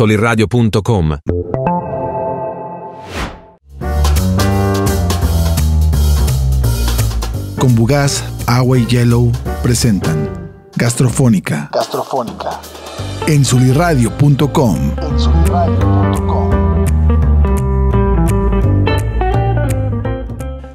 solirradio.com. Con Bugaz, Agua y Yellow presentan Gastrofónica. Gastrofónica. En solirradio.com. En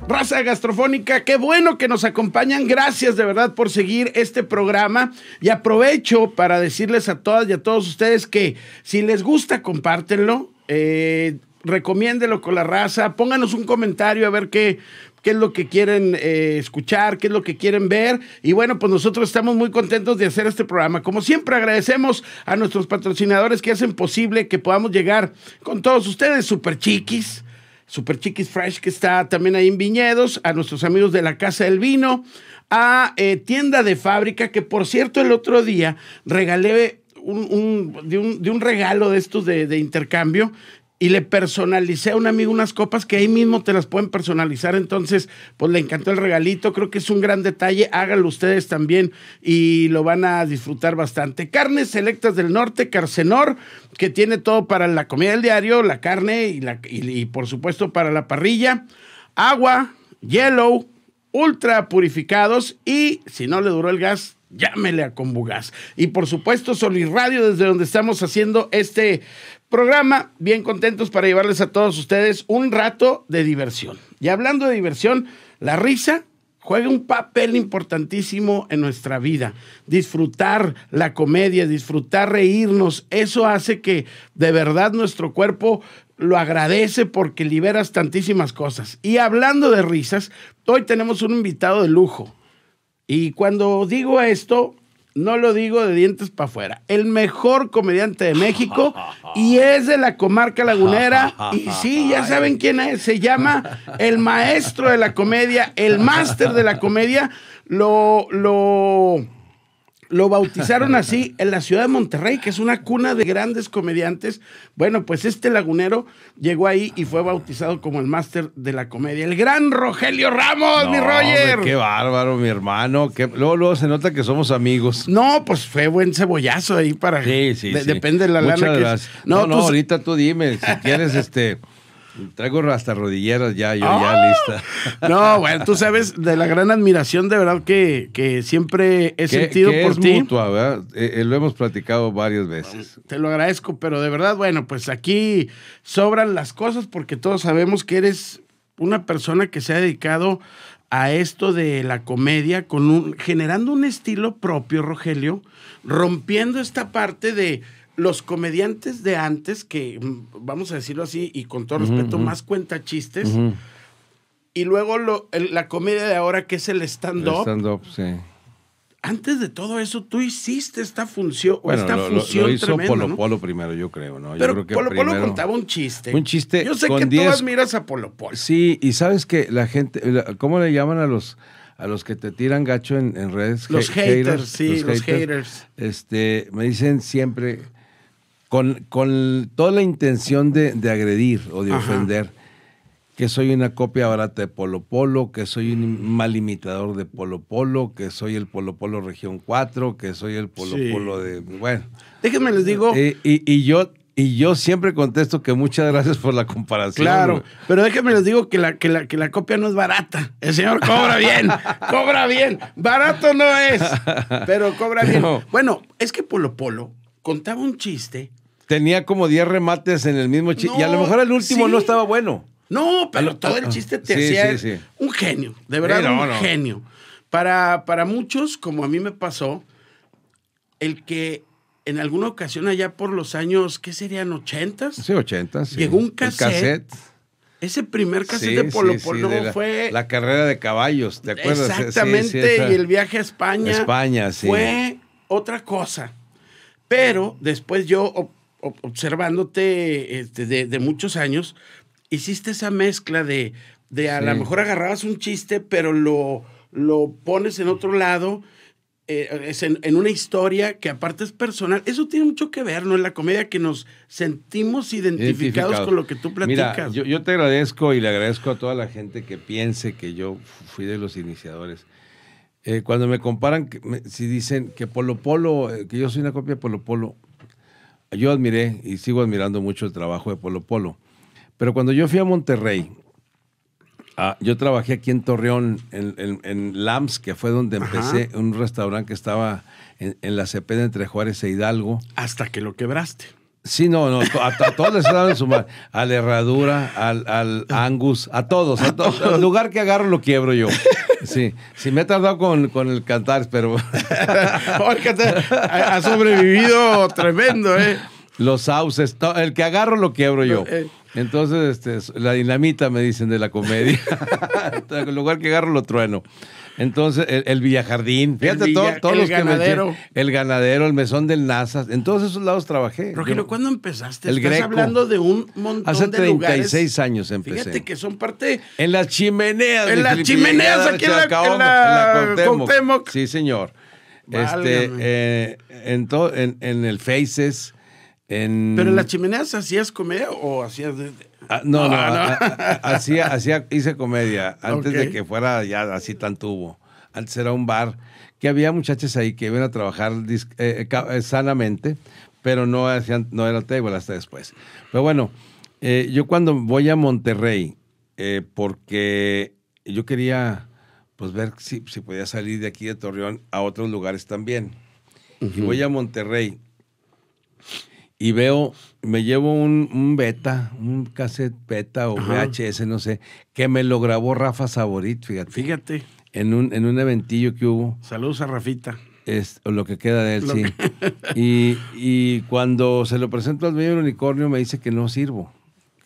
Raza gastrofónica, qué bueno que nos acompañan. Gracias de verdad por seguir este programa. Y aprovecho para decirles a todas y a todos ustedes que si les gusta, compártenlo. Eh, recomiéndelo con la raza. Pónganos un comentario a ver qué, qué es lo que quieren eh, escuchar, qué es lo que quieren ver. Y bueno, pues nosotros estamos muy contentos de hacer este programa. Como siempre, agradecemos a nuestros patrocinadores que hacen posible que podamos llegar con todos ustedes, super chiquis. Super Chiquis Fresh, que está también ahí en Viñedos, a nuestros amigos de la Casa del Vino, a eh, Tienda de Fábrica, que por cierto el otro día regalé un, de, un, regalo de estos de intercambio y le personalicé a un amigo unas copas que ahí mismo te las pueden personalizar. Entonces, pues le encantó el regalito. Creo que es un gran detalle. Háganlo ustedes también y lo van a disfrutar bastante. Carnes Selectas del Norte, Carcenor, que tiene todo para la comida del diario, la carne y, la, y, por supuesto para la parrilla. Agua, yellow, ultra purificados y si no le duró el gas, llámele a Combugas. Y por supuesto, Radio, desde donde estamos haciendo este programa. Bien contentos para llevarles a todos ustedes un rato de diversión. Y hablando de diversión, la risa juega un papel importantísimo en nuestra vida. Disfrutar la comedia, disfrutar reírnos, eso hace que de verdad nuestro cuerpo lo agradece porque liberas tantísimas cosas. Y hablando de risas, hoy tenemos un invitado de lujo. Y cuando digo esto, no lo digo de dientes para afuera, el mejor comediante de México y es de la comarca lagunera. Y sí, ya saben quién es, se llama el maestro de la comedia, el máster de la comedia. Lo, lo, lo bautizaron así en la ciudad de Monterrey, que es una cuna de grandes comediantes. Bueno, pues este lagunero llegó ahí y fue bautizado como el máster de la comedia. El gran Rogelio Ramos, mi Roger. qué bárbaro, mi hermano. Luego, luego, se nota que somos amigos. No, pues fue buen cebollazo ahí para. Sí, sí. sí. Depende de la lana. Que No, no, no, pues, ahorita tú dime, si quieres, este. Traigo hasta rodilleras ya, yo ya ¡Ah! lista. No, bueno, tú sabes de la gran admiración de verdad que, siempre he sentido por es ¿verdad? Eh, eh, lo hemos platicado varias veces. Te lo agradezco, pero de verdad, bueno, pues aquí sobran las cosas porque todos sabemos que eres una persona que se ha dedicado a esto de la comedia con un generando un estilo propio, Rogelio, rompiendo esta parte de los comediantes de antes, que mm, vamos a decirlo así y con todo respeto, más cuenta chistes. Y luego la comedia de ahora, que es el stand-up. Stand-up, sí. Antes de todo eso, tú hiciste esta función. Bueno, esta lo, función hizo tremenda, Polo primero, yo creo, ¿no? yo creo que Polo Polo contaba un chiste. Un chiste. Yo sé que diez... tú admiras a Polo Polo. Sí, y sabes que la gente. ¿Cómo le llaman a los.? a los que te tiran gacho en, redes. Los haters, sí, los haters, los haters. Este, me dicen siempre, con, toda la intención de, agredir o de ofender, que soy una copia barata de Polo Polo, que soy un mal imitador de Polo Polo, que soy el Polo Polo Región 4, que soy el Polo Polo de... Bueno. Déjenme les digo... y, yo y yo siempre contesto que muchas gracias por la comparación. Claro, pero déjenme les digo que la, que, la, que la copia no es barata. El señor cobra bien, cobra bien. Barato no es, pero cobra bien. Bueno, es que Polo Polo contaba un chiste. Tenía como 10 remates en el mismo chiste. y a lo mejor el último no estaba bueno. No, pero todo el chiste te hacía un genio, de verdad un genio. Para, para muchos, como a mí me pasó, el que en alguna ocasión allá por los años, ¿qué serían? ¿80s? Sí, 80 sí. Llegó un cassette. Ese primer cassette de Polo Polo fue. La carrera de caballos, ¿te acuerdas? Exactamente, y el viaje a España. España, Fue otra cosa. Pero después yo, observándote este, de, muchos años, hiciste esa mezcla de, a lo mejor agarrabas un chiste, pero lo, pones en otro lado. Eh, en, una historia que aparte es personal. Eso tiene mucho que ver, ¿no? En la comedia que nos sentimos identificados, con lo que tú platicas. yo, te agradezco y le agradezco a toda la gente que piense que yo fui de los iniciadores. Eh, cuando me comparan, si dicen que Polo Polo, eh, que yo soy una copia de Polo Polo, yo admiré y sigo admirando mucho el trabajo de Polo Polo. Pero cuando yo fui a Monterrey, ah, yo trabajé aquí en Torreón, en, en, Lams, que fue donde empecé, un restaurante que estaba en, la Cepeda entre Juárez e Hidalgo. Hasta que lo quebraste. Sí, no, no, a, todos les daban su A la herradura, al, al, Angus, a todos, a todos. El lugar que agarro lo quiebro yo. Sí, sí, me he tardado con, el cantar, pero. Oh, ha sobrevivido tremendo, ¿eh? Los sauces, el que agarro lo quiebro yo. Entonces, este, la dinamita me dicen de la comedia. en lugar que agarro lo trueno. Entonces, el, Villajardín, fíjate el todos los ganadero. El ganadero, el mesón del NASA, en todos esos lados trabajé. Rogelio, ¿cuándo empezaste? El Estás hablando de un montón Hace de lugares. Hace 36 años empecé. Fíjate que son parte... En las chimeneas. En las chimeneas, aquí en la, en la, Sí, señor. Este, eh, en, el Faces... En... ¿Pero en las chimeneas hacías comer o hacías... Ah, no, no, ah, ah, Hacía, hice comedia antes de que fuera ya así tan tubo. Antes era un bar que había muchachas ahí que iban a trabajar eh, eh, eh, sanamente, pero no hacían, no era table hasta después. Pero bueno, yo cuando voy a Monterrey, porque yo quería pues ver si, podía salir de aquí de Torreón a otros lugares también. Y voy a Monterrey y veo, me llevo un, beta, un cassette beta o VHS, no sé, que me lo grabó Rafa Saborit, fíjate. Fíjate. En un, en un eventillo que hubo. Saludos a Rafita. Es lo que queda de él, sí. y, cuando se lo presento al medio unicornio me dice que no sirvo,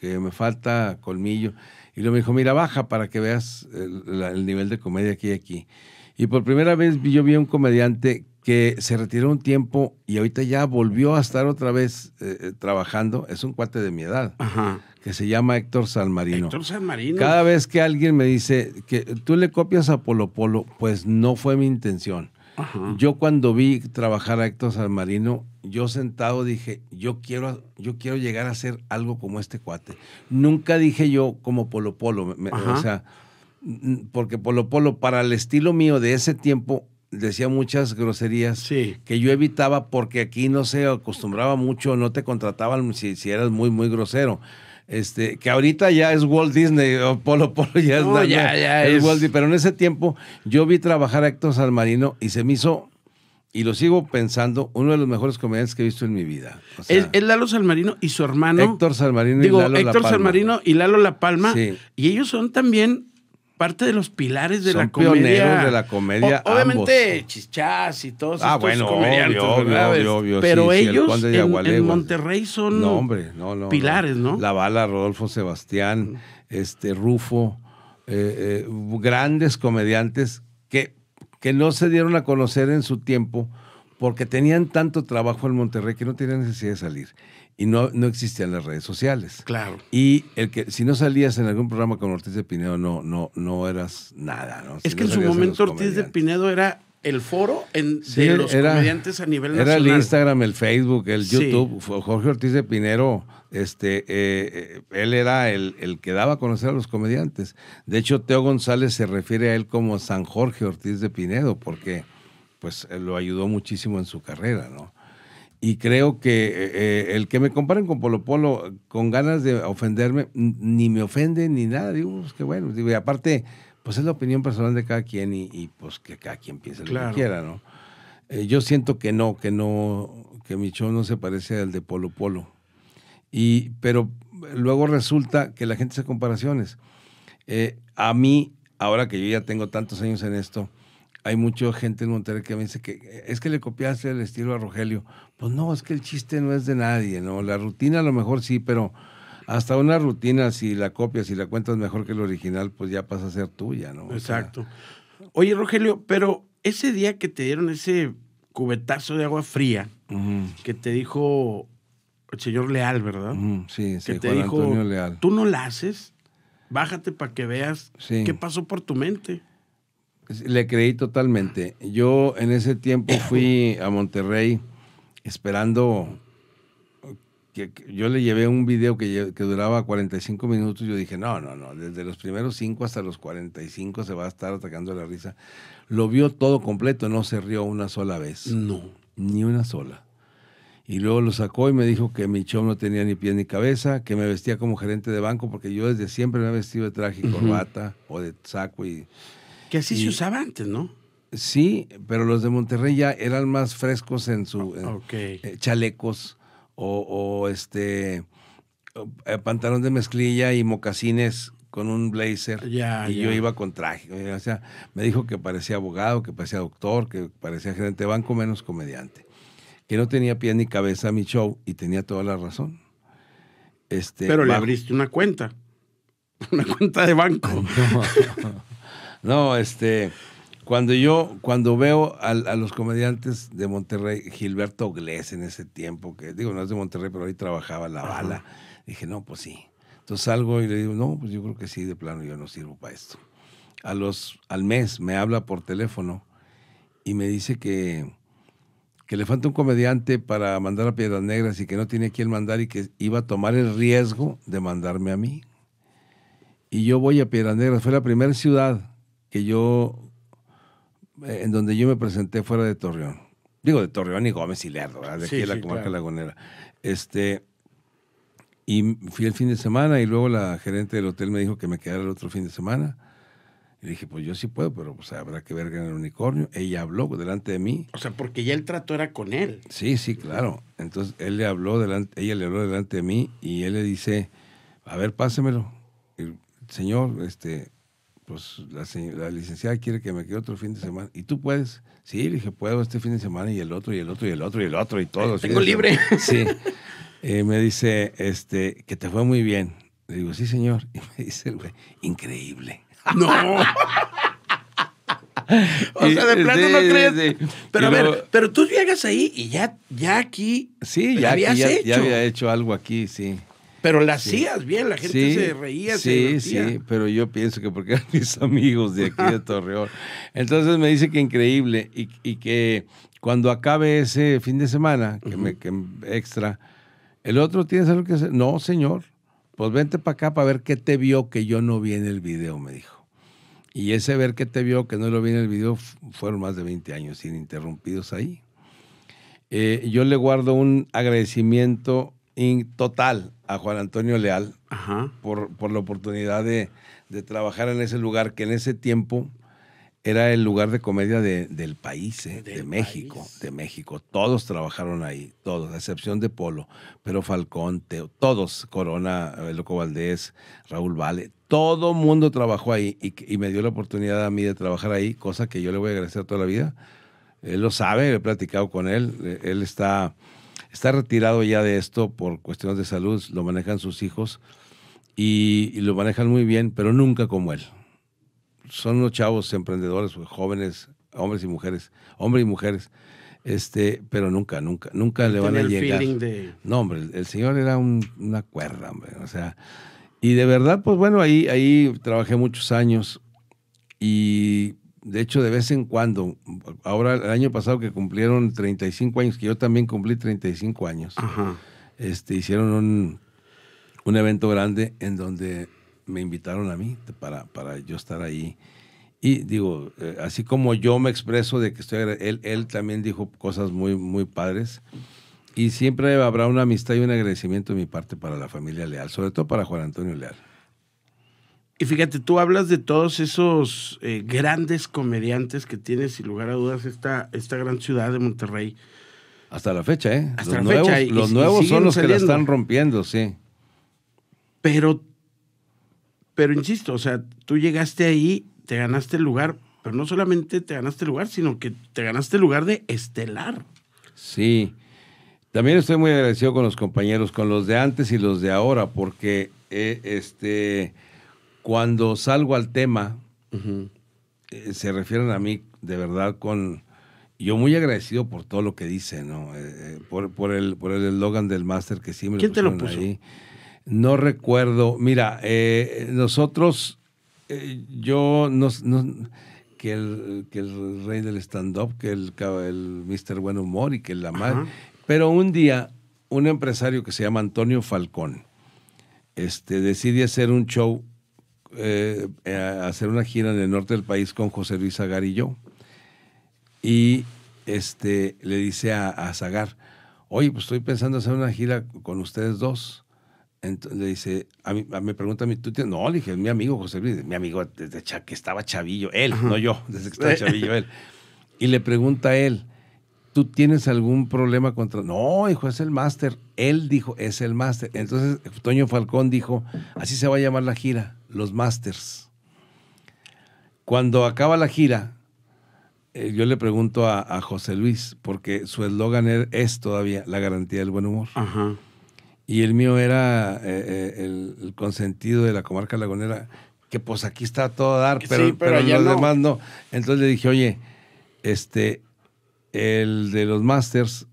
que me falta colmillo. Y luego me dijo, mira, baja para que veas el, el nivel de comedia que hay aquí. Y por primera vez yo vi a un comediante que se retiró un tiempo y ahorita ya volvió a estar otra vez eh, eh, trabajando, es un cuate de mi edad, que se llama Héctor Salmarino. Héctor Salmarino. Cada vez que alguien me dice que tú le copias a Polo Polo, pues no fue mi intención. Yo cuando vi trabajar a Héctor Salmarino, yo sentado dije, yo quiero, yo quiero llegar a hacer algo como este cuate. Nunca dije yo como Polo Polo, o sea, porque Polo Polo para el estilo mío de ese tiempo decía muchas groserías que yo evitaba porque aquí no se acostumbraba mucho, no te contrataban si, eras muy, muy grosero. Este, que ahorita ya es Walt Disney, o Polo Polo ya, es, Walt Disney, pero en ese tiempo yo vi trabajar a Héctor Salmarino y se me hizo, y lo sigo pensando, uno de los mejores comediantes que he visto en mi vida. es, Lalo Salmarino y su hermano. Héctor Salmarino y Lalo La Palma. Salmarino y Palma. Y ellos son también parte de los pilares de la comedia. pioneros de la comedia. obviamente, chichás y todos ah, bueno, comediantes. Obvio, pero ellos en, Monterrey son pilares, ¿no? La bala, Rodolfo Sebastián, mm. este Rufo, eh, eh, grandes comediantes que, que no se dieron a conocer en su tiempo porque tenían tanto trabajo en Monterrey que no tenían necesidad de salir y no, existían las redes sociales. Claro. Y el que si no salías en algún programa con Ortiz de Pinedo, no, no, no eras nada. es que en su momento Ortiz de Pinedo era el foro en, de los comediantes a nivel nacional. Era el Instagram, el Facebook, el YouTube. Jorge Ortiz de Pinedo, este, eh, él era el, el, que daba a conocer a los comediantes. De hecho, Teo González se refiere a él como San Jorge Ortiz de Pinedo, porque pues lo ayudó muchísimo en su carrera, ¿no? y creo que eh, eh, el que me comparen con Polo Polo con ganas de ofenderme, ni me ofende ni nada. Digo, pues qué bueno. Digo, y aparte, pues es la opinión personal de cada quien y, pues que cada quien piense lo que quiera, ¿no? Eh, yo siento que no, que no, que mi show no se parece al de Polo Polo. Y, pero luego resulta que la gente hace comparaciones. a mí, ahora que yo ya tengo tantos años en esto, hay mucha gente en Monterrey que me dice que eh, es que le copiaste el estilo a Rogelio. Pues no, es que el chiste no es de nadie, ¿no? La rutina a lo mejor sí, pero hasta una rutina, si la copias y la cuentas mejor que el original, pues ya pasa a ser tuya, ¿no? Exacto. Oye, Rogelio, pero ese día que te dieron ese cubetazo de agua fría, que te dijo el señor Leal, ¿verdad? Sí, sí, Antonio Leal. Tú no la haces, bájate para que veas qué pasó por tu mente. Le creí totalmente. Yo en ese tiempo fui a Monterrey esperando que, yo le llevé un video que, duraba 45 minutos. Yo dije, no, no, no, desde los primeros 5 hasta los 45 se va a estar atacando la risa. Lo vio todo completo, no se rió una sola vez. No. Ni una sola. Y luego lo sacó y me dijo que mi show no tenía ni pie ni cabeza, que me vestía como gerente de banco, porque yo desde siempre me he vestido de traje y corbata o de saco y que así se usaba antes, ¿no? Sí, pero los de Monterrey ya eran más frescos en su ah, eh, chalecos o, este eh, pantalón de mezclilla y mocasines con un blazer y yo iba con traje. O sea, me dijo que parecía abogado, que parecía doctor, que parecía gerente de banco, menos comediante. Que no tenía pie ni cabeza a mi show y tenía toda la razón. Este, Pero le abriste una cuenta. Una cuenta de banco. No, este, cuando yo, cuando veo a, los comediantes de Monterrey, Gilberto Glés en ese tiempo, que digo, no es de Monterrey, pero ahí trabajaba la bala, dije, no, pues sí. Entonces salgo y le digo, no, pues yo creo que sí, de plano, yo no sirvo para esto. A los, al mes me habla por teléfono y me dice que, que le falta un comediante para mandar a Piedras Negras y que no tiene quien mandar y que iba a tomar el riesgo de mandarme a mí. Y yo voy a Piedras Negras, fue la primera ciudad que yo, eh, en donde yo me presenté fuera de Torreón. Digo, de Torreón y Gómez y Lerdo, de aquí la comarca lagunera. Este, y fui el fin de semana y luego la gerente del hotel me dijo que me quedara el otro fin de semana. Y dije, pues yo sí puedo, pero pues, habrá que ver en el unicornio. Ella habló delante de mí. O sea, porque ya el trato era con él. Sí, sí, claro. Entonces él le habló delante, ella le habló delante de mí y él le dice, a ver, pásemelo. señor, este, pues la, licenciada quiere que me quede otro fin de semana. ¿Y tú puedes? Sí, le dije, puedo este fin de semana y el otro y el otro y el otro y el otro y todo. tengo libre. Sí. Y eh, me dice, este, que te fue muy bien. Le digo, sí, señor. Y me dice el güey, increíble. No. o sea, de plano no crees. Pero a ver, pero tú llegas ahí y ya, ya aquí. Sí, ya, habías ya había hecho algo aquí, sí. Pero la hacías bien, la gente sí, se reía. Sí, sí, pero yo pienso que porque eran mis amigos de aquí de Torreón. Entonces me dice que increíble y, que cuando acabe ese fin de semana, que me que extra, el otro tiene algo que hacer. No, señor, pues vente para acá para ver qué te vio que yo no vi en el video, me dijo. Y ese ver qué te vio que no lo vi en el video fueron más de 20 años ininterrumpidos ahí. Eh, yo le guardo un agradecimiento total a Juan Antonio Leal Por, por, la oportunidad de, trabajar en ese lugar que en ese tiempo era el lugar de comedia del país, ¿eh? de México, de México. Todos trabajaron ahí, todos, a excepción de Polo, pero Falcón, todos, Corona, Loco Valdés, Raúl Vale, todo mundo trabajó ahí y, y me dio la oportunidad a mí de trabajar ahí, cosa que yo le voy a agradecer toda la vida. Él lo sabe, he platicado con él, él está Está retirado ya de esto por cuestiones de salud, lo manejan sus hijos y, lo manejan muy bien, pero nunca como él. Son unos chavos emprendedores, jóvenes, hombres y mujeres, hombres y mujeres, este, pero nunca, nunca, nunca le van a llegar. De... No, hombre, el, señor era una cuerda, hombre, o sea, y de verdad, pues bueno, ahí, ahí trabajé muchos años y de hecho, de vez en cuando, ahora el año pasado que cumplieron 35 años, que yo también cumplí 35 años, este, hicieron un, evento grande en donde me invitaron a mí para, para yo estar ahí. Y digo, eh, así como yo me expreso de que estoy él, él también dijo cosas muy, muy padres. Y siempre habrá una amistad y un agradecimiento de mi parte para la familia Leal, sobre todo para Juan Antonio Leal. Y fíjate, tú hablas de todos esos eh, grandes comediantes que tiene, sin lugar a dudas, esta, esta gran ciudad de Monterrey. Hasta la fecha, ¿eh? Hasta la fecha. los nuevos son los que la están rompiendo, sí. Pero, pero insisto, o sea, tú llegaste ahí, te ganaste el lugar, pero no solamente te ganaste el lugar, sino que te ganaste el lugar de estelar. Sí. También estoy muy agradecido con los compañeros, con los de antes y los de ahora, porque eh, este cuando salgo al tema, eh, se refieren a mí de verdad con... Yo muy agradecido por todo lo que dice, ¿no? Eh, eh, por, el por el eslogan del máster que siempre ¿Quién te lo puso? No recuerdo. Mira, nosotros, yo no, que el, que el rey del stand-up, que el, el Mr. Buen Humor y que la madre. Pero un día, un empresario que se llama Antonio Falcón este, decide hacer un show eh, eh, hacer una gira en el norte del país con José Luis Zagar y yo. Y este, le dice a, Zagar, oye, pues estoy pensando hacer una gira con ustedes dos. Entonces, le dice, a mí, me pregunta a mí, ¿tú tienes? No, le dije, mi amigo José Luis, mi amigo desde que estaba chavillo, él, no yo, desde que estaba chavillo él. Y le pregunta a él, ¿tú tienes algún problema contra? No, hijo, es el máster. Él dijo, es el máster. Entonces, Toño Falcón dijo, así se va a llamar la gira, los masters Cuando acaba la gira, eh, yo le pregunto a, José Luis, porque su eslogan er-, es, todavía la garantía del buen humor. Y el mío era eh, eh, el, consentido de la comarca lagonera, que pues aquí está todo a dar, pero, pero, los no. Entonces le dije, oye, este, el de los Masters,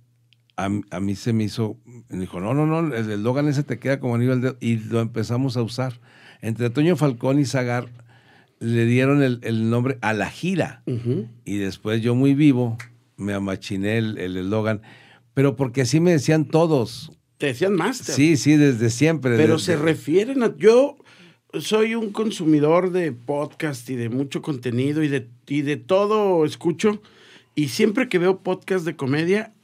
a, mí se me hizo, me dijo, no, no, no, el, eslogan ese te queda como a nivel de, Y lo empezamos a usar. Entre Toño Falcón y Zagar le dieron el, nombre a la gira. Y después yo muy vivo me amachiné el eslogan. Pero porque así me decían todos. Te decían Masters. Sí, sí, desde siempre. Pero se refieren a... Yo soy un consumidor de podcast y de mucho contenido y de, y de todo escucho y siempre que veo podcast de comedia,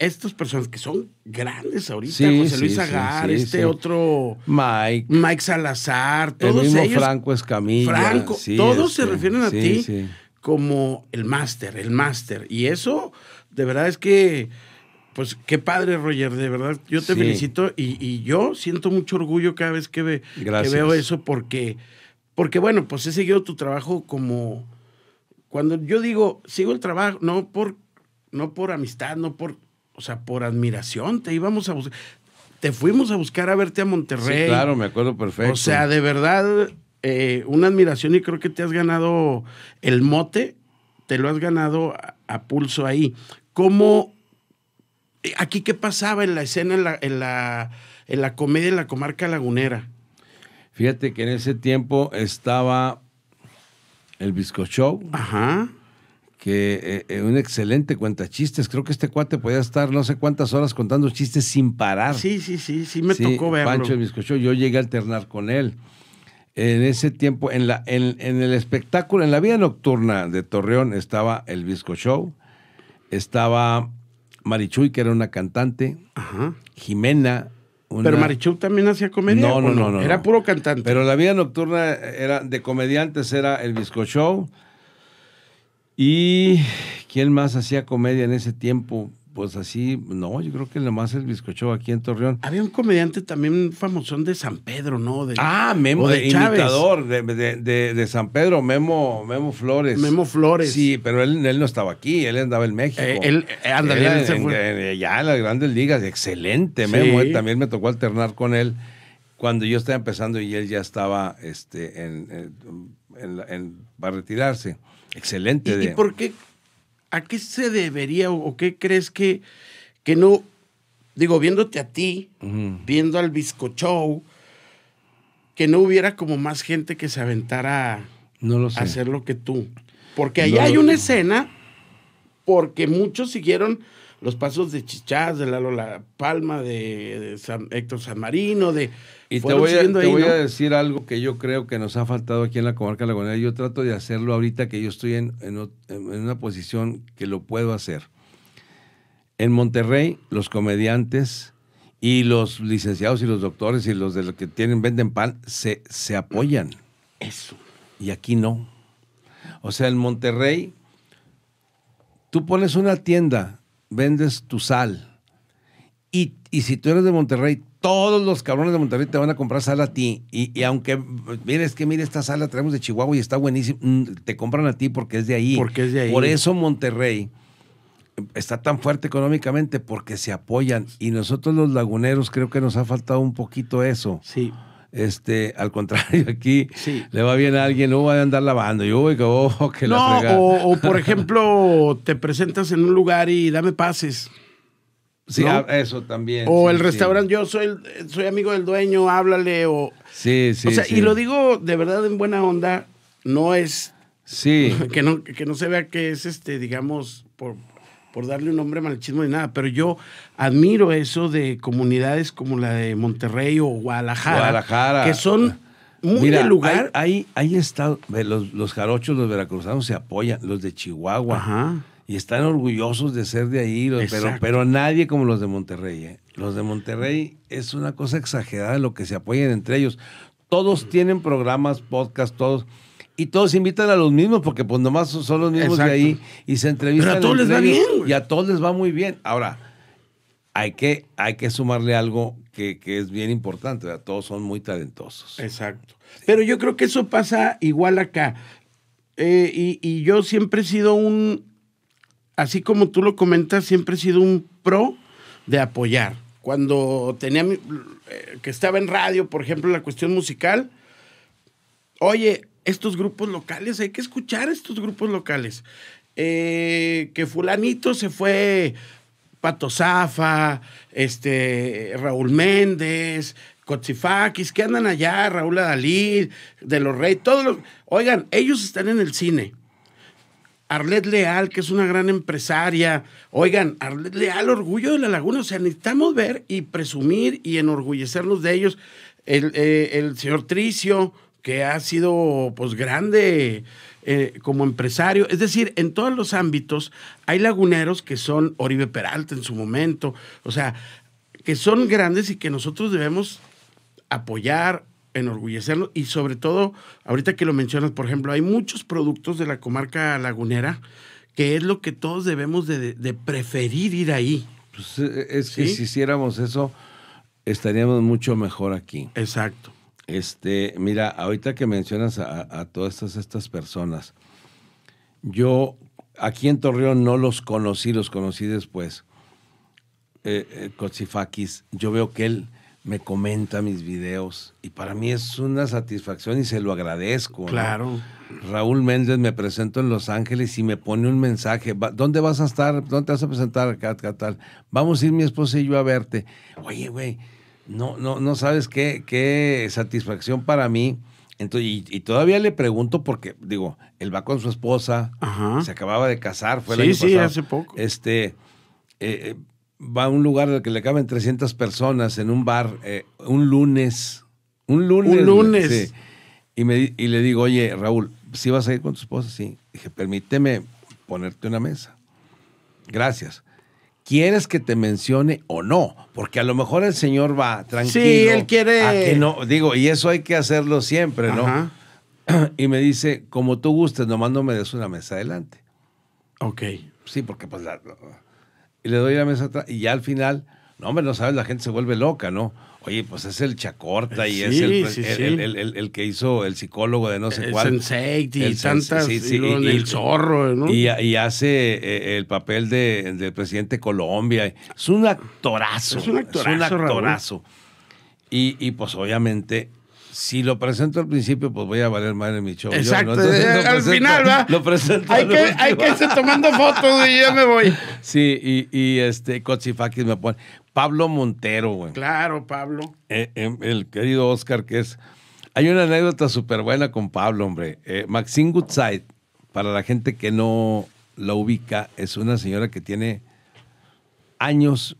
estas personas que son grandes ahorita, José Luis Agar, este otro Mike, Mike Salazar, todos el mismo ellos, Franco Escamilla, Franco, todos este, se refieren a ti como el máster, el máster. Y eso, de verdad es que, pues qué padre, Roger, de verdad, yo te felicito y, yo siento mucho orgullo cada vez que, ve, que veo eso porque, porque, bueno, pues he seguido tu trabajo como cuando yo digo, sigo el trabajo, no por, no por amistad, no por, o sea, por admiración, te íbamos a buscar, te fuimos a buscar a verte a Monterrey. claro, me acuerdo perfecto. O sea, de verdad, eh, una admiración y creo que te has ganado el mote, te lo has ganado a, pulso ahí. ¿Cómo, aquí qué pasaba en la escena, en la, en la, en la comedia en la comarca lagunera? Fíjate que en ese tiempo estaba el Bisco Show. Ajá. Que es eh, eh, un excelente cuenta chistes. Creo que este cuate podía estar no sé cuántas horas contando chistes sin parar. Sí, sí, sí, sí me tocó verlo. Pancho el Bisco Show, yo llegué a alternar con él. En ese tiempo, en, la, en, el espectáculo, en la vida nocturna de Torreón estaba el Bisco Show, estaba Marichuy, que era una cantante, Jimena, pero Marichu también hacía comedia. No, no, no, Era puro cantante. Pero la vida nocturna era de comediantes era el Disco Show. ¿Y quién más hacía comedia en ese tiempo? pues así, no, yo creo que nomás el bizcocho aquí en Torreón. Había un comediante también famosón de San Pedro, ¿no? ah, Memo, de, de de, de, San Pedro, Memo, Memo Flores. Memo Flores. Sí, pero él, él no estaba aquí, él andaba en México. Eh, él, andaba eh, en, eh, ya en las grandes ligas, excelente Memo, también me tocó alternar con él cuando yo estaba empezando y él ya estaba este, en, en para retirarse. Excelente. ¿Y por qué ¿a qué se debería o qué crees que, que no, digo, viéndote a ti, viendo al bizcocho, que no hubiera como más gente que se aventara no lo a hacer lo que tú? Porque ahí hay una escena, porque muchos siguieron los pasos de Chichás, de Lalo La Palma, de, San, Héctor San Marino, de... Y te voy, a, voy a decir algo que yo creo que nos ha faltado aquí en la comarca lagunera. Yo trato de hacerlo ahorita que yo estoy en, en, una posición que lo puedo hacer. En Monterrey, los comediantes y los licenciados y los doctores y los de los que tienen venden pan se, se apoyan. Eso. Y aquí no. O sea, en Monterrey, tú pones una tienda vendes tu sal. Y, si tú eres de Monterrey, todos los cabrones de Monterrey te van a comprar sal a ti. Y, aunque, mires que mire, esta sal la traemos de Chihuahua y está buenísima, mm, te compran a ti porque es de ahí. Porque es de ahí. Por eso Monterrey está tan fuerte económicamente porque se apoyan. Y nosotros los laguneros creo que nos ha faltado un poquito eso. Sí, este, al contrario, aquí le va bien a alguien, no va a andar lavando. Yo voy que, oh, no, o, por ejemplo, te presentas en un lugar y dame pases. Sí, ah, eso también. O el restaurante, yo soy, soy amigo del dueño, háblale. O, sí, sí. O sea, y lo digo de verdad en buena onda, no es. Sí. Que no, que no se vea que es, este, digamos, por, por darle un nombre malchismo ni nada, pero yo admiro eso de comunidades como la de Monterrey o Guadalajara, que son muy de lugar. Hay, hay, estado, los, los, jarochos, los veracruzanos se apoyan, los de Chihuahua. Y están orgullosos de ser de ahí, pero, pero nadie como los de Monterrey. ¿eh? Los de Monterrey es una cosa exagerada lo que se apoyan entre ellos. Todos tienen programas, podcast, todos y todos invitan a los mismos porque pues nomás son los mismos de ahí y se entrevistan. Pero a todos les va bien. Y a todos les va muy bien. Ahora, hay que, hay que sumarle algo que, es bien importante. Todos son muy talentosos. Exacto. Pero yo creo que eso pasa igual acá. Eh, y, yo siempre he sido un, así como tú lo comentas, siempre he sido un pro de apoyar. Cuando tenía, eh, que estaba en radio, por ejemplo, la cuestión musical, oye, estos grupos locales, hay que escuchar estos grupos locales. Eh, que fulanito se fue Pato Zafa, este, Raúl Méndez, Cotzifakis, que andan allá, Raúl Adalid, De los Reyes, todos los... Oigan, ellos están en el cine. Arlet Leal, que es una gran empresaria. Oigan, Arlet Leal, orgullo de la laguna. O sea, necesitamos ver y presumir y enorgullecernos de ellos. El, eh, el señor Tricio, que ha sido pues grande eh, como empresario. Es decir, en todos los ámbitos hay laguneros que son Oribe Peralta en su momento, o sea, que son grandes y que nosotros debemos apoyar, enorgullecernos y sobre todo, ahorita que lo mencionas, por ejemplo, hay muchos productos de la comarca lagunera que es lo que todos debemos de, preferir ir ahí. Pues eh, es que si hiciéramos eso, estaríamos mucho mejor aquí. Exacto. Este, mira, ahorita que mencionas a, todas estas, estas, personas, yo aquí en Torreón no los conocí, los conocí después. Eh, eh yo veo que él me comenta mis videos y para mí es una satisfacción y se lo agradezco. Claro. Raúl Méndez me presento en Los Ángeles y me pone un mensaje, ¿dónde vas a estar? ¿Dónde te vas a presentar? tal? Vamos a ir mi esposa y yo a verte. Oye, güey, no, no, no sabes qué, qué satisfacción para mí. Entonces, y, todavía le pregunto porque, digo, él va con su esposa, se acababa de casar, fue el sí, Sí, hace poco. Este, eh, eh, va a un lugar al que le caben 300 personas en un bar, eh, un lunes. Un lunes. Un lunes. Y, me, y le digo, oye, Raúl, ¿sí vas a ir con tu esposa? Sí. Dije, permíteme ponerte una mesa. Gracias quieres que te mencione o no, porque a lo mejor el Señor va tranquilo. Sí, él quiere. digo, y eso hay que hacerlo siempre, ¿no? Y me dice, como tú gustes, nomás no me des una mesa adelante. Ok. Sí, porque pues la, y le doy la mesa atrás y ya al final, no hombre, no sabes, la gente se vuelve loca, ¿no? Oye, pues es el Chacorta y eh, es el, el, que hizo el psicólogo de no sé cuál. Sensei y tantas. y, el zorro, ¿no? Y, hace eh, el papel de, del presidente de Colombia. Es un actorazo. Es un actorazo. Es un actorazo. y pues obviamente si lo presento al principio, pues voy a valer madre en mi show. Exacto. Eh, al final, ¿va? Lo presento. Hay que, hay que irse tomando fotos y ya me voy. Sí, y, y este, Kotsifakis me pone. Pablo Montero, güey. Claro, Pablo. Eh, eh, el querido Oscar, que es. Hay una anécdota súper buena con Pablo, hombre. Eh, Maxine Goodside, para la gente que no la ubica, es una señora que tiene años,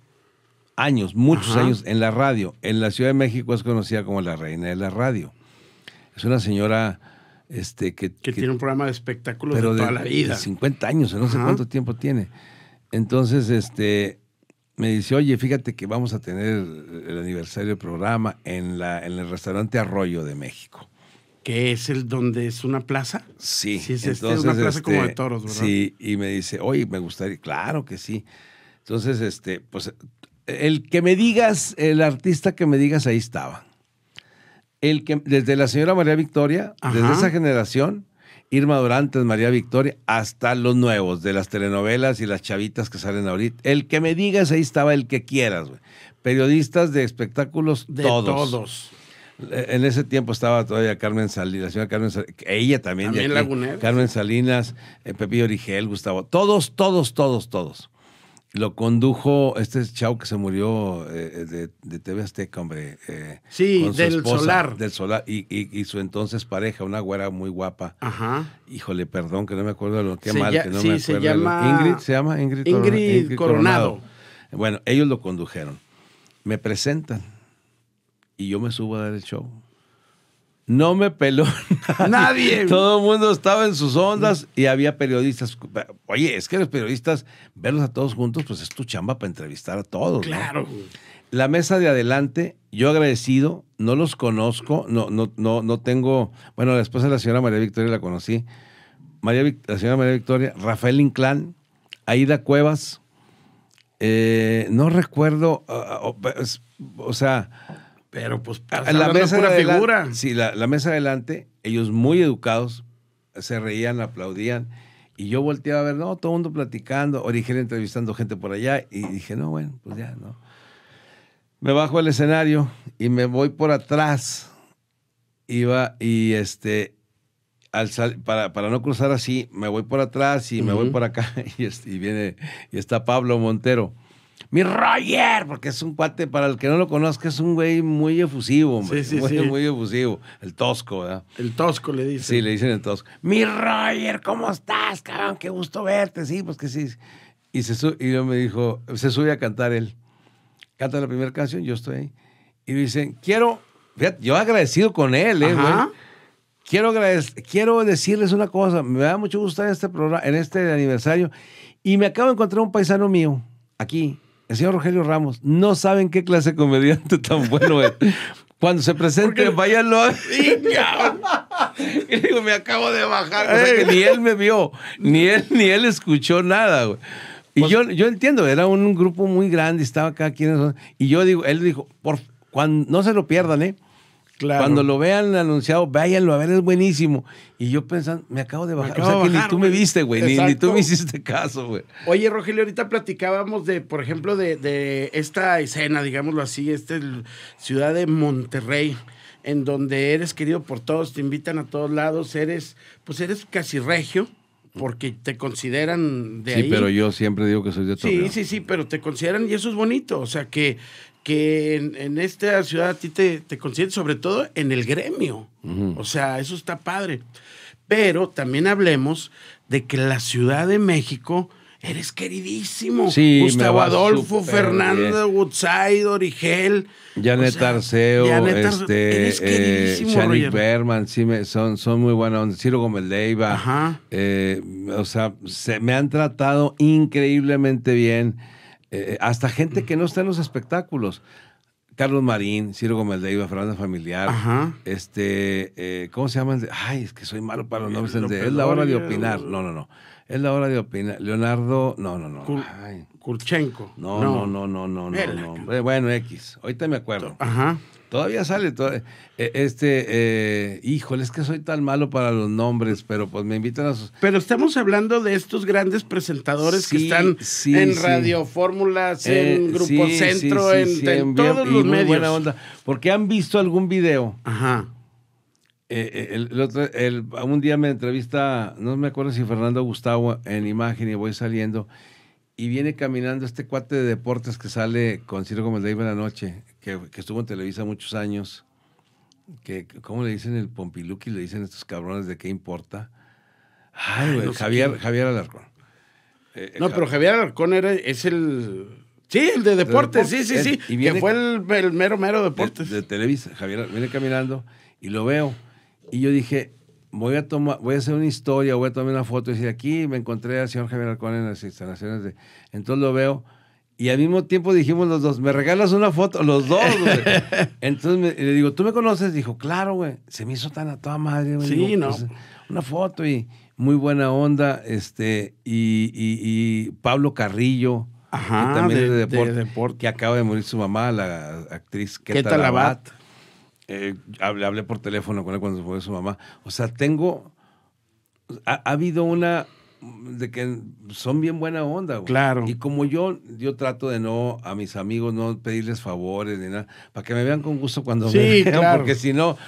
años, muchos años en la radio. En la Ciudad de México es conocida como la reina de la radio. Es una señora este, que, tiene un programa de espectáculos de toda la vida. 50 años, no sé cuánto tiempo tiene. Entonces, este, me dice, oye, fíjate que vamos a tener el aniversario del programa en, la, en el restaurante Arroyo de México. ¿Que es el donde es una plaza? Sí. sí es, este, una plaza como de este, toros, ¿verdad? Sí, y me dice, oye, me gustaría, claro que sí. Entonces, este, pues, el que me digas, el artista que me digas, ahí estaba. El que, desde la señora María Victoria, desde esa generación, Irma Dorantes, María Victoria, hasta los nuevos de las telenovelas y las chavitas que salen ahorita. El que me digas, ahí estaba el que quieras, Periodistas de espectáculos, de todos. Eh, en ese tiempo estaba todavía Carmen Salinas, la señora Carmen Salinas, ella también. Carmen Salinas, eh, Pepillo Origel, Gustavo, todos, todos, todos, todos. Lo condujo este chau que se murió eh, eh, de, TV Azteca, hombre. Eh, sí, del Solar. Del Solar. Y, su entonces pareja, una güera muy guapa. Ajá. Híjole, perdón que no me acuerdo de lo que mal, que no me acuerdo. Se llama... Ingrid, ¿se llama? Ingrid, Ingrid, Coronado. Ingrid Coronado. Bueno, ellos lo condujeron. Me presentan y yo me subo a dar el show. No me peló nadie. Todo el mundo estaba en sus ondas y había periodistas. Oye, es que los periodistas, verlos a todos juntos, pues es tu chamba para entrevistar a todos. Claro. La mesa de adelante, yo agradecido, no los conozco, no, no, no, no tengo. Bueno, la esposa de la señora María Victoria la conocí. María, la señora María Victoria, Rafael Inclán, Aida Cuevas. Eh, no recuerdo, ah, ah, pues, o sea, pero pues la mesa pura figura. Sí, la, mesa adelante, ellos muy educados, se reían, aplaudían. Y yo volteaba a ver, no, todo el mundo platicando, origen entrevistando gente por allá. Y dije, no, bueno, pues ya, no. Me bajo al escenario y me voy por atrás. Iba y este, al para, para, no cruzar así, me voy por atrás y me voy por acá. Y, y viene, y está Pablo Montero mi Roger, porque es un cuate, para el que no lo conozca, es un güey muy efusivo, hombre. muy efusivo. El tosco, ¿verdad? El tosco le dicen. Sí, le dicen el tosco. Mi Roger, ¿cómo estás, cabrón? Qué gusto verte. Sí, pues que sí. Y, yo me dijo, se sube a cantar él. Canta la primera canción, yo estoy ahí. Y dicen, quiero, fíjate, yo agradecido con él, ¿eh, güey? Quiero, quiero decirles una cosa, me da mucho gusto en este, programa, en este aniversario y me acabo de encontrar un paisano mío aquí el señor Rogelio Ramos, no saben qué clase de comediante tan bueno es. Cuando se presente, váyanlo a Y digo, me acabo de bajar. ni él me vio, ni él, ni él escuchó nada, Y pues yo, yo entiendo, era un, grupo muy grande, estaba acá quien. Y yo digo, él dijo, por, no se lo pierdan, ¿eh? Cuando lo vean anunciado, váyanlo a ver, es buenísimo. Y yo pensando, me acabo de bajar. o sea, que ni tú me viste, güey, ni, tú me hiciste caso, güey. Oye, Rogelio, ahorita platicábamos de, por ejemplo, de, esta escena, digámoslo así, esta ciudad de Monterrey en donde eres querido por todos, te invitan a todos lados, eres, pues eres casi regio, porque te consideran de sí, ahí. Sí, pero yo siempre digo que soy de Torreón. Sí, sí, sí, pero te consideran y eso es bonito, o sea que que en, esta ciudad a ti te, te sobre todo en el gremio. O sea, eso está padre. Pero también hablemos de que la Ciudad de México eres queridísimo. Sí, Gustavo Adolfo, Fernando bien. Woodside, Origel. Janet Arceo, Janet este, eres eh, queridísimo, Berman, sí me, son, son muy buenos. Ciro Gómez Leiva. Ajá. Eh, o sea, se me han tratado increíblemente bien. Eh, hasta gente que no está en los espectáculos. Carlos Marín, Ciro Gómez Fernanda Familiar. Este, eh, ¿cómo se llaman? Ay, es que soy malo para los nombres. es la hora de opinar. No, no, no. Es la hora de opinar. Leonardo, no, no, no. Kurchenko. no, no, no, no, no, no. Bueno, X. Ahorita me acuerdo. Ajá. Todavía sale. Eh, este, eh, híjole, es que soy tan malo para los nombres, pero pues me invitan a sus. Pero estamos hablando de estos grandes presentadores que están en Radio Fórmulas, en eh, Grupo Centro, en, todos los medios. onda. Porque han visto algún video. Ajá. un día me entrevista, no me acuerdo si Fernando Gustavo en imagen y voy saliendo y viene caminando este cuate de deportes que sale con Ciro Gómez de en la noche, que, estuvo en Televisa muchos años, que, ¿cómo le dicen el Pompiluki? Le dicen estos cabrones de qué importa. Javier, Javier Alarcón. Eh, no, pero Javier Alarcón es el... Sí, el de deportes, sí, sí, sí. Y que fue el, mero, mero deportes. de Televisa, Javier viene caminando y lo veo. Y yo dije, voy a tomar, voy a hacer una historia, voy a tomar una foto y decir, aquí me encontré al señor Javier Alcón en las instalaciones de. Entonces lo veo. Y al mismo tiempo dijimos los dos, ¿me regalas una foto? Los dos, Entonces le digo, ¿tú me conoces? Dijo, claro, güey. Se me hizo tan a toda madre, güey. Sí, no. Pues, una foto y muy buena onda. Este, y, y, Pablo Carrillo, que también es de deporte, que acaba de morir su mamá, la actriz Keta, tal eh, hablé, por teléfono con él cuando fue su mamá. O sea, tengo. Ha, habido una. Mm, de que son bien buena onda, Claro. Y como yo, yo trato de no a mis amigos, no pedirles favores ni nada, para que me vean con gusto cuando sí, me vean, claro. porque si no.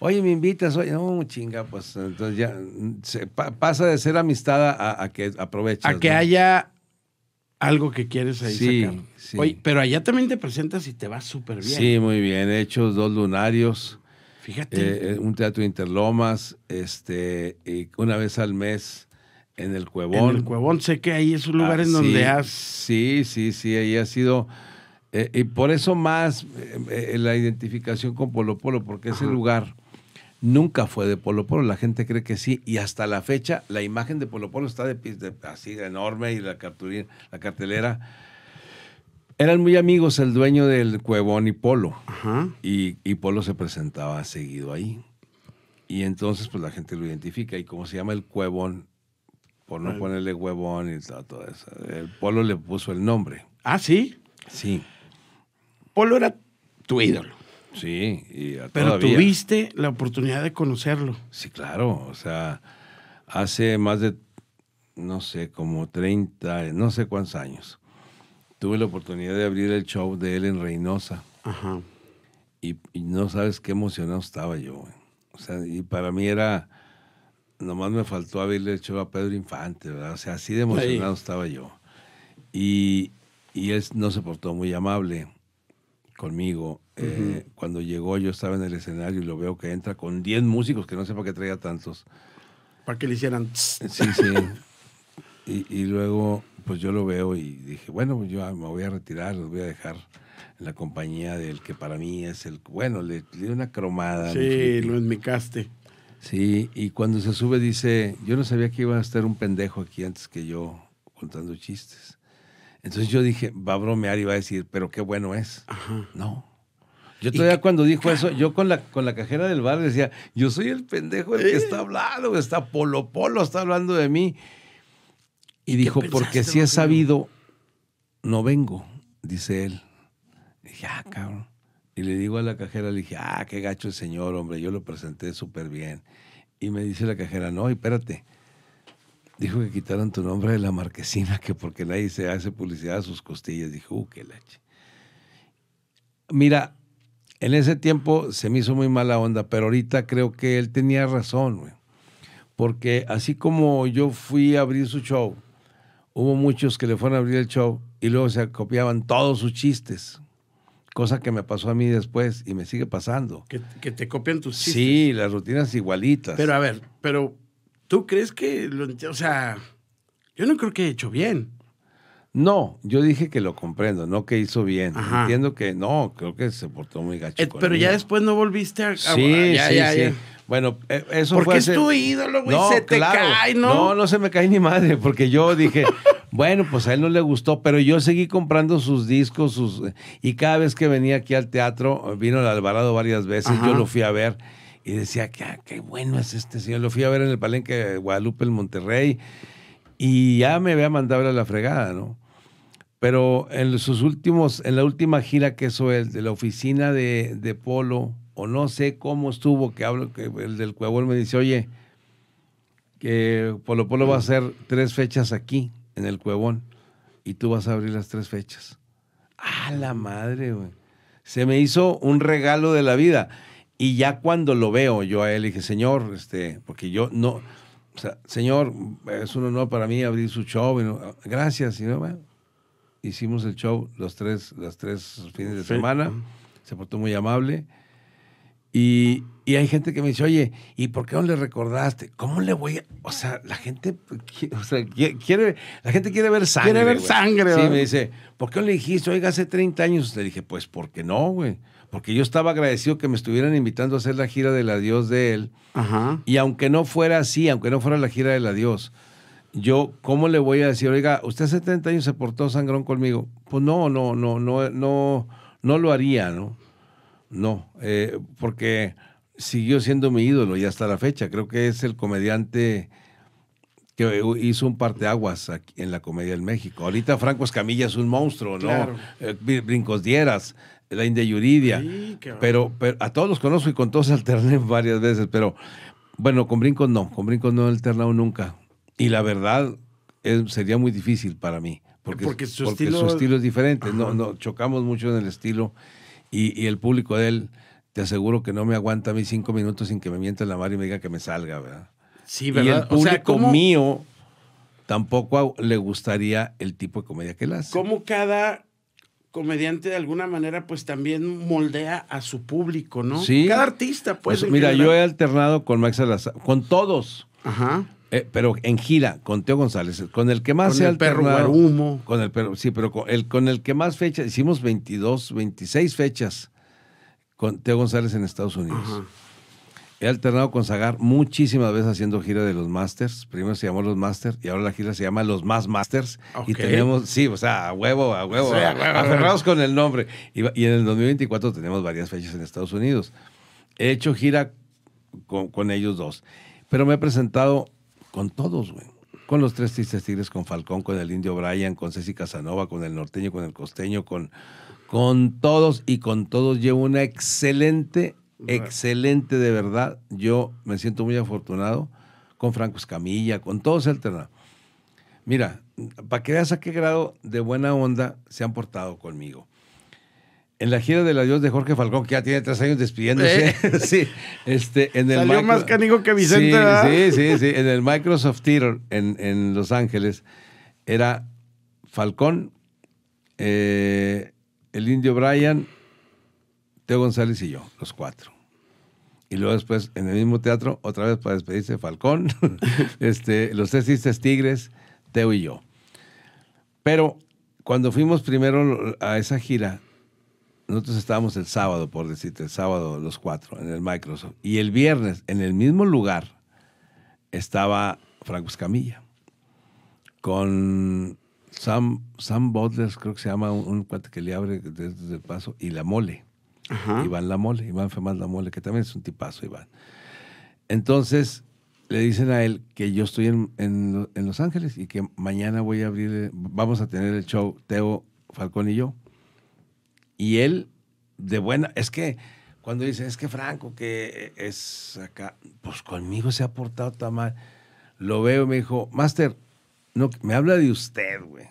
Oye, me invitas, oye, no, chinga, pues entonces ya mm, pasa de ser amistad a, que aproveches. A que haya algo que quieres ahí sí, sacar. Sí. Oye, pero allá también te presentas y te va súper bien. Sí, muy bien. Hechos, dos lunarios. Fíjate. Eh, un teatro de Interlomas, este, y una vez al mes en el Cuevón. En el Cuevón, sé que ahí es un ah, lugar en donde has. Sí, sí, sí, ahí ha sido. Eh, y por eso más eh, la identificación con Polo Polo, porque es el lugar nunca fue de Polo Polo. La gente cree que sí. Y hasta la fecha, la imagen de Polo Polo está de, de así enorme y la, cartelera. Eran muy amigos el dueño del Cuevón y Polo. Y, Polo se presentaba seguido ahí. Y entonces, pues la gente lo identifica. Y como se llama el Cuevón, por no ponerle huevón y todo, todo eso, el Polo le puso el nombre. Ah, sí. Sí. Polo era tu ídolo. Sí, y pero tuviste la oportunidad de conocerlo. Sí, claro, o sea, hace más de, no sé, como 30, no sé cuántos años, tuve la oportunidad de abrir el show de él en Reynosa. Ajá. Y, no sabes qué emocionado estaba yo. O sea, y para mí era, nomás me faltó abrirle el show a Pedro Infante, ¿verdad? O sea, así de emocionado estaba yo. Y, y él no se portó muy amable conmigo. Eh, cuando llegó yo estaba en el escenario y lo veo que entra con 10 músicos, que no sé para qué traía tantos. Para que le hicieran... Eh, sí, sí. y, y, luego, pues yo lo veo y dije, bueno, pues, yo me voy a retirar, los voy a dejar en la compañía del que para mí es el... Bueno, le, di una cromada. Sí, lo enmicaste. Sí, y cuando se sube dice, yo no sabía que iba a estar un pendejo aquí antes que yo contando chistes. Entonces yo dije, va a bromear y va a decir, pero qué bueno es. No. Yo todavía cuando dijo eso, yo con la, con la cajera del bar decía, yo soy el pendejo el que está hablando, está Polo Polo, está hablando de mí. Y, dijo, porque si he sabido, no vengo, dice él. Y dije, ah, cabrón. Y le digo a la cajera, le dije, ah, qué gacho el señor, hombre, yo lo presenté súper bien. Y me dice la cajera, no, espérate, dijo que quitaran tu nombre de la marquesina, que porque nadie se hace publicidad a sus costillas. Dijo, uh, qué leche. Mira, en ese tiempo se me hizo muy mala onda, pero ahorita creo que él tenía razón, güey. Porque así como yo fui a abrir su show, hubo muchos que le fueron a abrir el show y luego se copiaban todos sus chistes. Cosa que me pasó a mí después y me sigue pasando. Que, que te copian tus chistes. Sí, las rutinas igualitas. Pero a ver, pero ¿Tú crees que, lo, o sea, yo no creo que haya hecho bien? No, yo dije que lo comprendo, no que hizo bien. Entiendo que no, creo que se portó muy gacho. pero ya después no volviste a. Sí, sí, sí. Bueno, e, eso fue. Porque es tu ídolo, güey. No, se te cae, ¿no? No, no se me cae ni madre, porque yo dije, bueno, pues a él no le gustó, pero yo seguí comprando sus discos, sus. Y cada vez que venía aquí al teatro, vino el Alvarado varias veces, yo lo fui a ver y decía, que ah, qué bueno es este señor. Lo fui a ver en el palenque de Guadalupe, el Monterrey, y ya me a mandarle a la fregada, ¿no? Pero en sus últimos, en la última gira que hizo el de la oficina de, Polo, o no sé cómo estuvo, que hablo, que el del Cuevón me dice, oye, que Polo Polo va a hacer tres fechas aquí, en el Cuevón, y tú vas a abrir las tres fechas. ¡Ah, la madre, güey! Se me hizo un regalo de la vida. Y ya cuando lo veo yo a él, dije, Señor, este, porque yo no, o sea, Señor, es un honor para mí abrir su show. gracias. Y hicimos el show los tres, los tres fines de semana. Se portó muy amable. Y, y, hay gente que me dice, oye, ¿y por qué no le recordaste? ¿Cómo le voy a...? O sea, la gente, quiere, la gente quiere ver sangre. Quiere ver sangre. Sí, me dice, ¿por qué no le dijiste, oiga, hace 30 años? Le dije, pues, ¿por qué no, güey? porque yo estaba agradecido que me estuvieran invitando a hacer la gira del adiós de él. Y aunque no fuera así, aunque no fuera la gira del adiós, yo, ¿cómo le voy a decir, oiga, usted hace 30 años se portó sangrón conmigo? Pues no, no, no, no, no, no lo haría, ¿no? No, eh, porque siguió siendo mi ídolo y hasta la fecha. Creo que es el comediante que hizo un parteaguas en la comedia del México. Ahorita Franco Escamilla es un monstruo, ¿no? Eh, brincos dieras la India Yuridia. pero, pero, a todos los conozco y con todos alterné varias veces, pero bueno, con brinco no, con brinco no he alternado nunca. Y la verdad sería muy difícil para mí, porque, porque, su, estilo... es diferente, no, no, chocamos mucho en el estilo y, el público de él, te aseguro que no me aguanta a mí cinco minutos sin que me mienta la mar y me diga que me salga, ¿verdad? Sí, ¿verdad? Y el público mío tampoco le gustaría el tipo de comedia que él hace. Como cada comediante de alguna manera pues también moldea a su público, ¿no? Sí. Cada artista pues. mira, yo he alternado con Max Salazar, con todos. Eh, pero en gira con Teo González, con el que más con el perro Marumo. Con el sí, pero con el, con el que más fechas, hicimos 22, 26 fechas con Teo González en Estados Unidos. He alternado con Zagar muchísimas veces haciendo gira de los Masters. Primero se llamó los Masters y ahora la gira se llama los Más Masters. Y tenemos, sí, o sea, a huevo, a huevo, aferrados con el nombre. Y, en el 2024 tenemos varias fechas en Estados Unidos. He hecho gira con, ellos dos. Pero me he presentado con todos, güey. Con los tres tristes tigres, con Falcón, con el Indio Brian, con Ceci Casanova, con el norteño, con el costeño, con, con todos y con todos llevo una excelente Excelente, de verdad. Yo me siento muy afortunado con Franco Escamilla, con todos terreno Mira, para que veas a qué grado de buena onda se han portado conmigo. En la gira la adiós de Jorge Falcón, que ya tiene tres años despidiéndose. Eh. sí, este, en el más canigo que Vicente. Sí, sí, sí, En el Microsoft Theater en, Los Ángeles era Falcón, eh, el indio Brian, Teo González y yo, los cuatro. Y luego después, en el mismo teatro, otra vez para despedirse Falcón, este, los tres Tigres, Teo y yo. Pero cuando fuimos primero a esa gira, nosotros estábamos el sábado, por decirte, el sábado los cuatro, en el Microsoft. Y el viernes, en el mismo lugar, estaba Franco Escamilla, con Sam, Sam Butler, creo que se llama, un, un cuate que le abre desde el paso, y la mole. Iván Lamole, Iván Femán Lamole, que también es un tipazo, Iván. Entonces le dicen a él que yo estoy en, en, en, Los Ángeles y que mañana voy a abrir, vamos a tener el show Teo Falcón y yo. Y él, de buena, es que cuando dice, es que Franco, que es acá, pues conmigo se ha portado tan mal. Lo veo y me dijo, Master, no, me habla de usted, güey.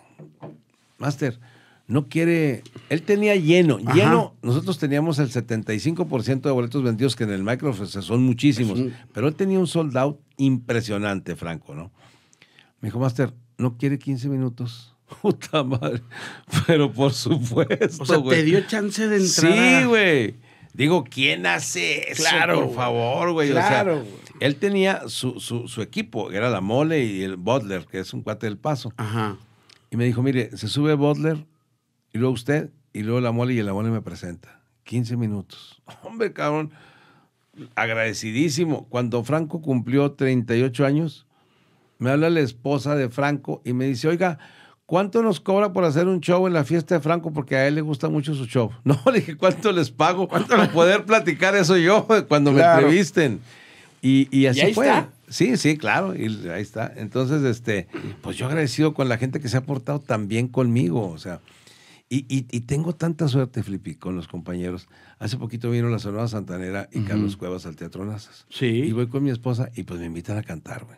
Master, no quiere. Él tenía lleno. Lleno, nosotros teníamos el 75% de boletos vendidos, que en el Microsoft son muchísimos. Pero él tenía un sold out impresionante, Franco, ¿no? Me dijo, Master, ¿no quiere 15 minutos? Puta madre. Pero por supuesto. O sea, te dio chance de entrar. Sí, güey. Digo, ¿quién hace eso? Claro, por favor, güey. Claro. él tenía su, su, su equipo, era la Mole y el Butler, que es un cuate del paso. Ajá. Y me dijo, mire, se sube Butler, y luego usted, y luego la mole, y la mole me presenta. 15 minutos. Hombre, cabrón, agradecidísimo. Cuando Franco cumplió 38 años, me habla la esposa de Franco y me dice, oiga, ¿cuánto nos cobra por hacer un show en la fiesta de Franco? Porque a él le gusta mucho su show. No, le dije, ¿cuánto les pago? ¿Cuánto para poder platicar eso yo cuando me entrevisten? Y, así fue. Sí, sí, claro, y ahí está. Entonces, este, pues yo agradecido con la gente que se ha portado tan bien conmigo, o sea, y, y, tengo tanta suerte, Flippy, con los compañeros. Hace poquito vino la Sonora Santanera y Carlos Cuevas al Teatro Nazas. Sí. Y voy con mi esposa y pues me invitan a cantar, güey.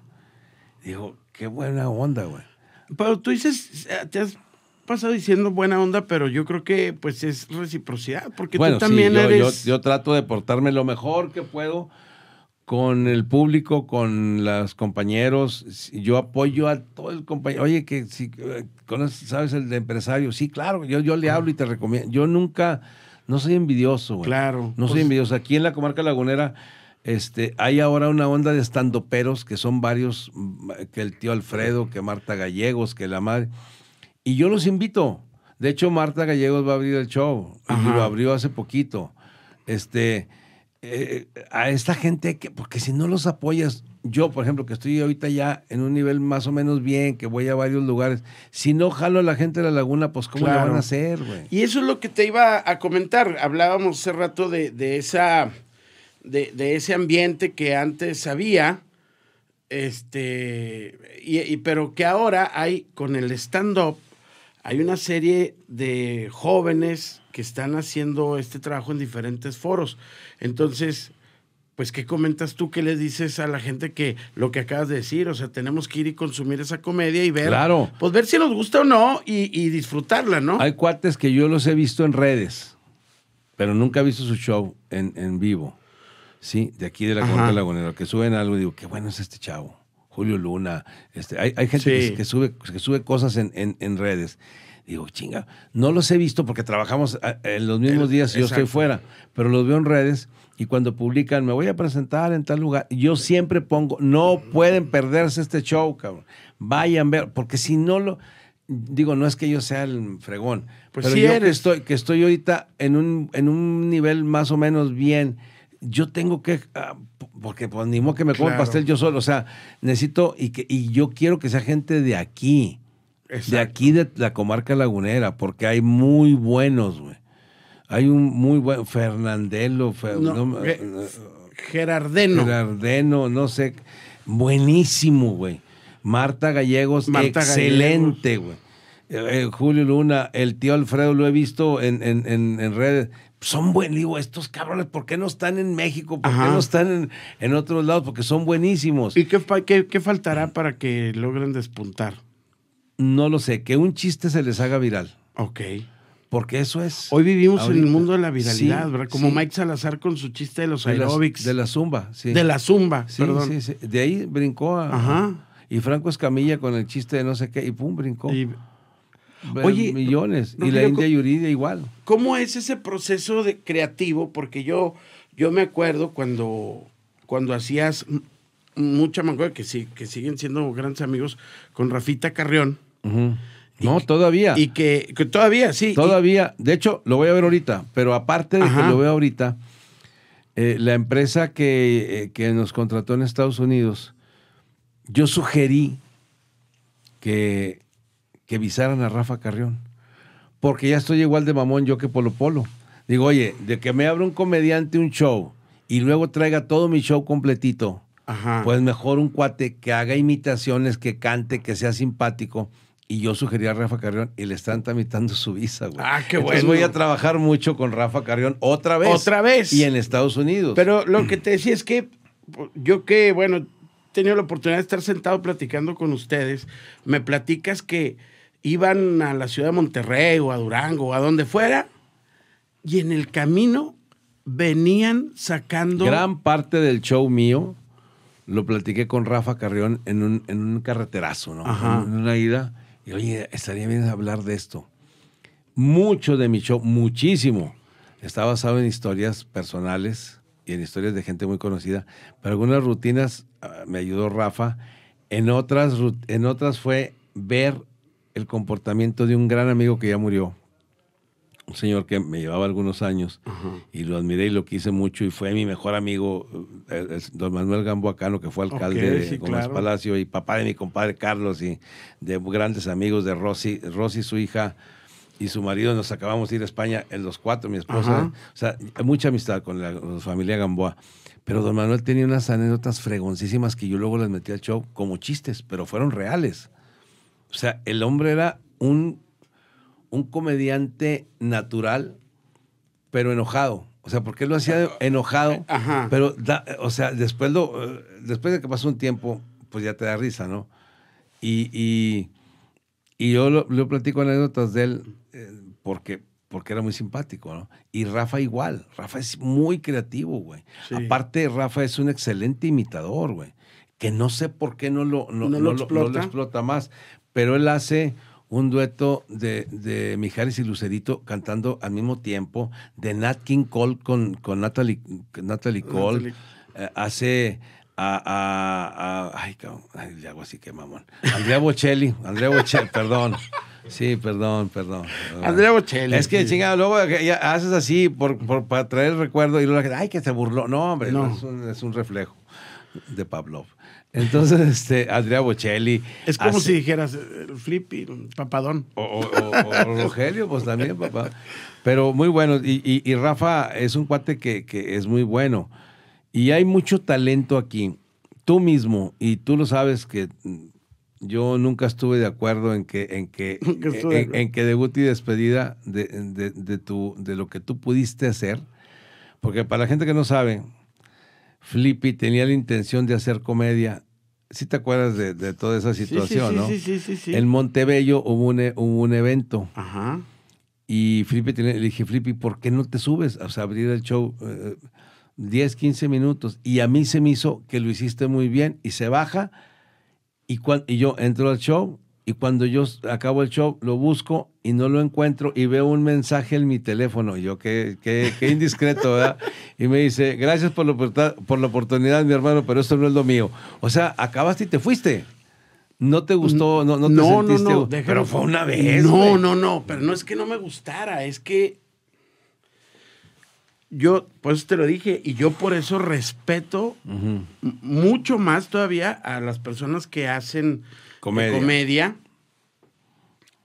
Digo, qué buena onda, güey. Pero tú dices, eh, te has pasado diciendo buena onda, pero yo creo que pues es reciprocidad, porque tú también yo, eres... yo, trato de portarme lo mejor que puedo con el público, con los compañeros. Yo apoyo a todo el compañero. Oye, que si eh, conoces, sabes el de empresario, sí, claro, yo, yo le hablo y te recomiendo. Yo nunca, no soy envidioso, güey. Claro. No soy pues envidioso. Aquí en la comarca lagunera, este, hay ahora una onda de estandoperos que son varios, mm, que el tío Alfredo, que Marta Gallegos, que la madre. Y yo los invito. De hecho, Marta Gallegos va a abrir el show. Y lo abrió hace poquito. Este, eh, a esta gente, que, porque si no los apoyas, yo, por ejemplo, que estoy ahorita ya en un nivel más o menos bien, que voy a varios lugares, si no jalo a la gente de la laguna, pues ¿cómo lo van a hacer, güey? Y eso es lo que te iba a comentar. Hablábamos hace rato de, esa, de, de, ese ambiente que antes había, este, y, y pero que ahora hay con el stand-up, hay una serie de jóvenes que están haciendo este trabajo en diferentes foros. Entonces, pues, ¿qué comentas tú? ¿Qué le dices a la gente que lo que acabas de decir? O sea, tenemos que ir y consumir esa comedia y ver. Claro. Pues ver si nos gusta o no y, disfrutarla, ¿no? Hay cuates que yo los he visto en redes, pero nunca he visto su show en, vivo. Sí, de aquí de la Corte Lagunera, que suben algo y digo, qué bueno es este chavo. Julio Luna, este, hay, hay gente que, sube, que sube cosas en, en, en redes. Digo, chinga, no los he visto porque trabajamos eh, en los mismos días y yo estoy fuera, pero los veo en redes y cuando publican, me voy a presentar en tal lugar, yo siempre pongo, no pueden perderse este show, cabrón. Vayan ver, porque si no lo digo, no es que yo sea el fregón, pues pero yo estoy, que estoy ahorita en un, en un nivel más o menos bien, yo tengo que, ah, porque pues ni modo que me como pastel yo solo, o sea, necesito, y, que, y yo quiero que sea gente de aquí, de aquí de la comarca lagunera, porque hay muy buenos, güey. Hay un muy buen Fernandelo, eh, eh, Gerardeno. Gerardeno, no sé. Buenísimo, güey. Marta Gallegos, excelente, güey. Eh, Julio Luna, el tío Alfredo, lo he visto en, redes. Son buenos, estos cabrones, ¿por qué no están en México? ¿Por qué no están en, otros lados? Porque son buenísimos. ¿Y qué, qué faltará para que logren despuntar? no lo sé, que un chiste se les haga viral. Ok. Porque eso es. Hoy vivimos en el mundo de la viralidad, ¿verdad? Como Mike Salazar con su chiste de los aeróbics. De la, zumba, sí. De la zumba, sí, perdón. De ahí brincó a, Ajá. Y Franco Escamilla con el chiste de no sé qué, y pum, brincó. Oye, millones. y la India Yuridia igual. ¿Cómo es ese proceso de creativo? Porque yo, yo me acuerdo cuando, cuando hacías mucha mango que sí, que siguen siendo grandes amigos, con Rafita Carrión no, todavía. Y que, todavía, sí. Todavía. De hecho, lo voy a ver ahorita. Pero aparte de que lo veo ahorita, eh, la empresa eh, que, nos contrató en Estados Unidos, yo sugerí que, que visaran a Rafa Carrión. Porque ya estoy igual de mamón yo que Polo Polo. Digo, oye, de que me abra un comediante un show y luego traiga todo mi show completito. Pues mejor un cuate que haga imitaciones, que cante, que sea simpático y yo sugerí a Rafa Carrión y le están tramitando su visa, güey. Ah, qué bueno. Entonces voy a trabajar mucho con Rafa Carrión otra vez. Otra vez. Y en Estados Unidos. Pero lo que te decía es que yo que, bueno, he tenido la oportunidad de estar sentado platicando con ustedes. Me platicas que iban a la ciudad de Monterrey o a Durango o a donde fuera y en el camino venían sacando... Gran parte del show mío lo platiqué con Rafa Carrión en un, en un carreterazo, ¿no? Ajá. En una ida. Y oye, estaría bien hablar de esto. Mucho de mi show, muchísimo, está basado en historias personales y en historias de gente muy conocida. Pero algunas rutinas ah, me ayudó Rafa. En otras, en otras fue ver el comportamiento de un gran amigo que ya murió un señor que me llevaba algunos años y lo admiré y lo quise mucho y fue mi mejor amigo, eh, eh, don Manuel Gamboacano, que fue alcalde de Gómez Palacio y papá de mi compadre Carlos y de grandes amigos de Rosy, Rosy su hija y su marido nos acabamos de ir a España, en los cuatro, mi esposa. O sea, mucha amistad con la, familia Gamboa. Pero don Manuel tenía unas anécdotas fregoncísimas que yo luego las metí al show como chistes, pero fueron reales. O sea, el hombre era un un comediante natural, pero enojado. O sea, porque él lo hacía enojado. Eh, pero, o sea, después, lo, eh, después de que pasó un tiempo, pues ya te da risa, ¿no? Y, y, yo le platico anécdotas de él eh, porque, porque era muy simpático, ¿no? Y Rafa igual. Rafa es muy creativo, güey. Aparte, Rafa es un excelente imitador, güey. Que no sé por qué no lo, no, lo explota más. Pero él hace un dueto de, de, Mijares y Lucerito cantando al mismo tiempo, de Nat King Cole con, con Natalie, Natalie Cole. Eh, hace a, a, ay, cabrón, le hago así que mamón. Andrea Bocelli, Andrea Bocelli, perdón. Sí, perdón, perdón. Andrea Bocelli. Es que, chingada, luego haces así por, para traer recuerdo y luego la gente, ay, que se burló. No, hombre, Es, un, es un reflejo de Pavlov. Entonces, este, Andrea Bocelli. Es como si dijeras eh, Flip y Papadón. O, Rogelio, pues también, papá. Pero muy bueno. Y, Rafa es un cuate que, es muy bueno. Y hay mucho talento aquí. Tú mismo, y tú lo sabes que yo nunca estuve de acuerdo en que, en que, en, que debut y despedida de, de, de lo que tú pudiste hacer. Porque para la gente que no sabe, Flippy tenía la intención de hacer comedia. Si te acuerdas de, toda esa situación, ¿no? Sí, sí, sí, En Montebello hubo un, e, evento. Ajá. Y Flippy le dije, Flippy, ¿por qué no te subes a abrir el show? 10, eh, 15 minutos. Y a mí se me hizo que lo hiciste muy bien. Y se baja. Y, y yo entro al show y cuando yo acabo el show, lo busco y no lo encuentro y veo un mensaje en mi teléfono. yo, qué, indiscreto, ¿verdad? Y me dice, gracias por la, por la oportunidad, mi hermano, pero eso no es lo mío. O sea, acabaste y te fuiste. No te gustó, no, no te sentiste. No, no. Pero fue una vez. No, no, no. Pero no es que no me gustara, es que. Yo, pues te lo dije, y yo por eso respeto mucho más todavía a las personas que hacen comedia. comedia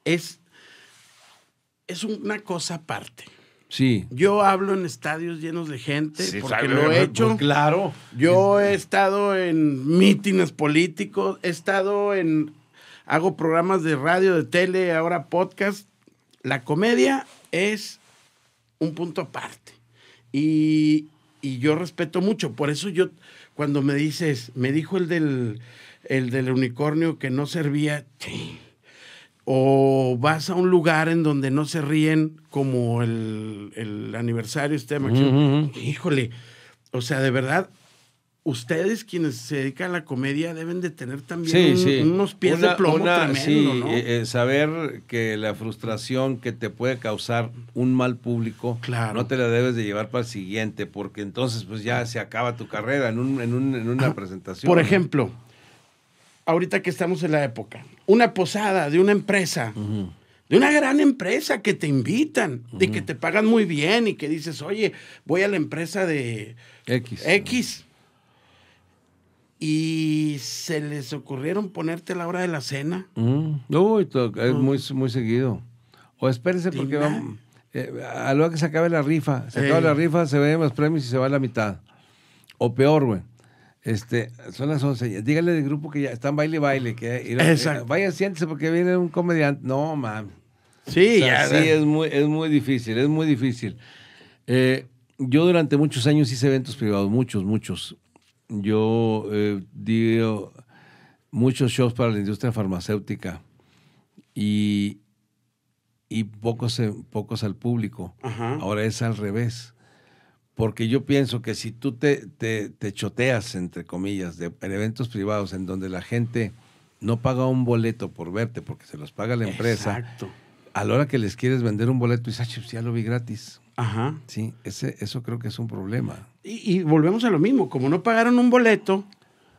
es, es una cosa aparte. Sí. Yo hablo en estadios llenos de gente porque lo he hecho. Pues claro. Yo he estado en mítines políticos, he estado en hago programas de radio, de tele, ahora podcast. La comedia es un punto aparte. y yo respeto mucho, por eso yo cuando me dices, me dijo el del el del unicornio que no servía. O vas a un lugar en donde no se ríen como el, el aniversario este. Híjole, o sea, de verdad, ustedes quienes se dedican a la comedia deben de tener también unos pies de plomo eh, eh, saber que la frustración que te puede causar un mal público no te la debes de llevar para el siguiente, porque entonces pues ya se acaba tu carrera en, en, una presentación. Por ejemplo, ahorita que estamos en la época, una posada de una empresa, de una gran empresa que te invitan de y que te pagan muy bien y que dices, oye, voy a la empresa de X. Y se les ocurrieron ponerte a la hora de la cena. no es muy, muy seguido. O espérense porque vamos, eh, a lo que se acabe la rifa, se acaba la rifa, se ven más premios y se va a la mitad. O peor, güey este, son las 11. Dígale del grupo que ya están baile baile. Que, eh, vaya, siéntese porque viene un comediante. No, man. Sí, es muy, es muy difícil, es muy difícil. Eh, yo durante muchos años hice eventos privados, muchos, muchos. Yo eh, di eh, muchos shows para la industria farmacéutica y, y pocos, pocos al público. Ahora es al revés porque yo pienso que si tú te, te, choteas, entre comillas, en eventos privados en donde la gente no paga un boleto por verte, porque se los paga la empresa, Exacto. a la hora que les quieres vender un boleto, dices, ah, ya lo vi gratis. Ajá. Sí, ese, eso creo que es un problema. Y, volvemos a lo mismo, como no pagaron un boleto.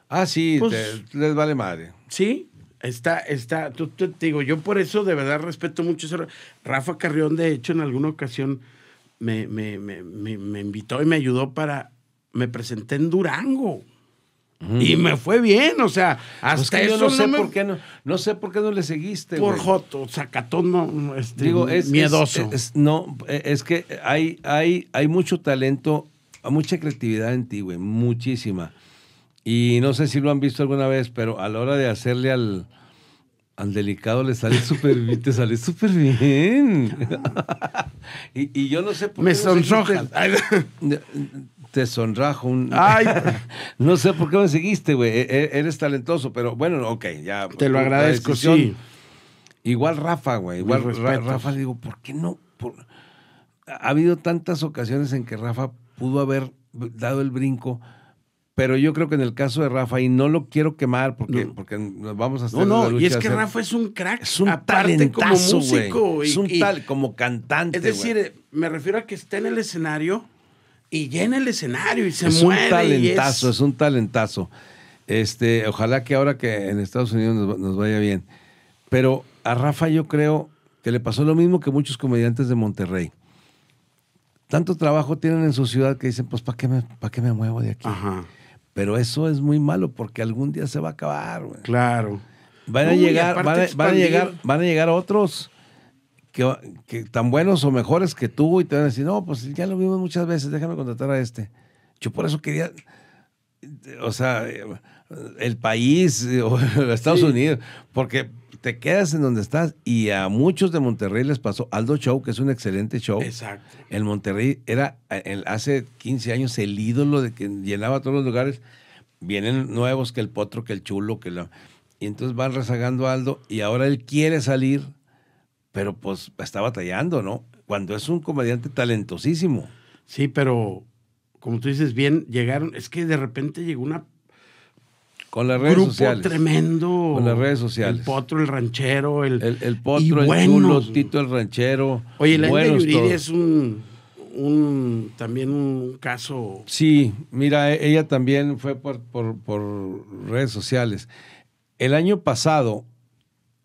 Ah, sí, pues les vale madre. Sí, está, está, tú, te digo, yo por eso de verdad respeto mucho eso Rafa Carrión, de hecho, en alguna ocasión me, me, me, me, invitó y me ayudó para. Me presenté en Durango. Y me fue bien, o sea, pues hasta eso yo no sé por qué no, no sé por qué no le seguiste. Por joto, sacatón, no, este, es, miedoso. no, e, es que hay, hay, hay mucho talento, mucha creatividad en ti, güey, muchísima. Y no sé si lo han visto alguna vez, pero a la hora de hacerle al, al delicado le sale súper bien, te sale súper bien. y, yo no sé por Me qué. Me sonrojas. te sonrajo un. Ay. no sé por qué me seguiste, güey. E, e, eres talentoso, pero bueno, ok, ya. Te lo agradezco, sí. Igual Rafa, güey. Igual Rafa, le digo, ¿por qué no? Ha habido tantas ocasiones en que Rafa pudo haber dado el brinco pero yo creo que en el caso de Rafa, y no lo quiero quemar porque, porque nos vamos a estar No, no, y es que Rafa es un crack. Es un aparte como músico. es un tal, como cantante. Es decir, me refiero a que esté en el escenario y ya en el escenario y se es Un talentazo, es... un talentazo. Este, ojalá que ahora que en Estados Unidos nos, vaya bien. Pero a Rafa yo creo que le pasó lo mismo que muchos comediantes de Monterrey tanto trabajo tienen en su ciudad que dicen, pues, ¿para qué me, para qué me muevo de aquí? Ajá. Pero eso es muy malo porque algún día se va a acabar. Claro. Van a, llegar, van, a, llegar, van a llegar otros que, tan buenos o mejores que tú y te van a decir, no, pues ya lo vimos muchas veces, déjame contratar a este. Yo por eso quería, o sea, el país eh, o Estados Unidos, porque te quedas en donde estás y a muchos de Monterrey les pasó Aldo Show, que es un excelente show. Exacto. El Monterrey era eh, hace 15 años el ídolo de que llenaba todos los lugares. Vienen nuevos que el potro, que el chulo, que la... Y entonces van rezagando a Aldo y ahora él quiere salir, pero pues está batallando, ¿no? Cuando es un comediante talentosísimo. Sí, pero como tú dices bien, llegaron, es que de repente llegó una con las redes grupo sociales. tremendo. Con las redes sociales. El Potro, el Ranchero, el. Potro, el Chulo, Tito, el Ranchero. Oye, la de es un, también un caso. Sí, mira, e, ella también fue por, por redes sociales. El año pasado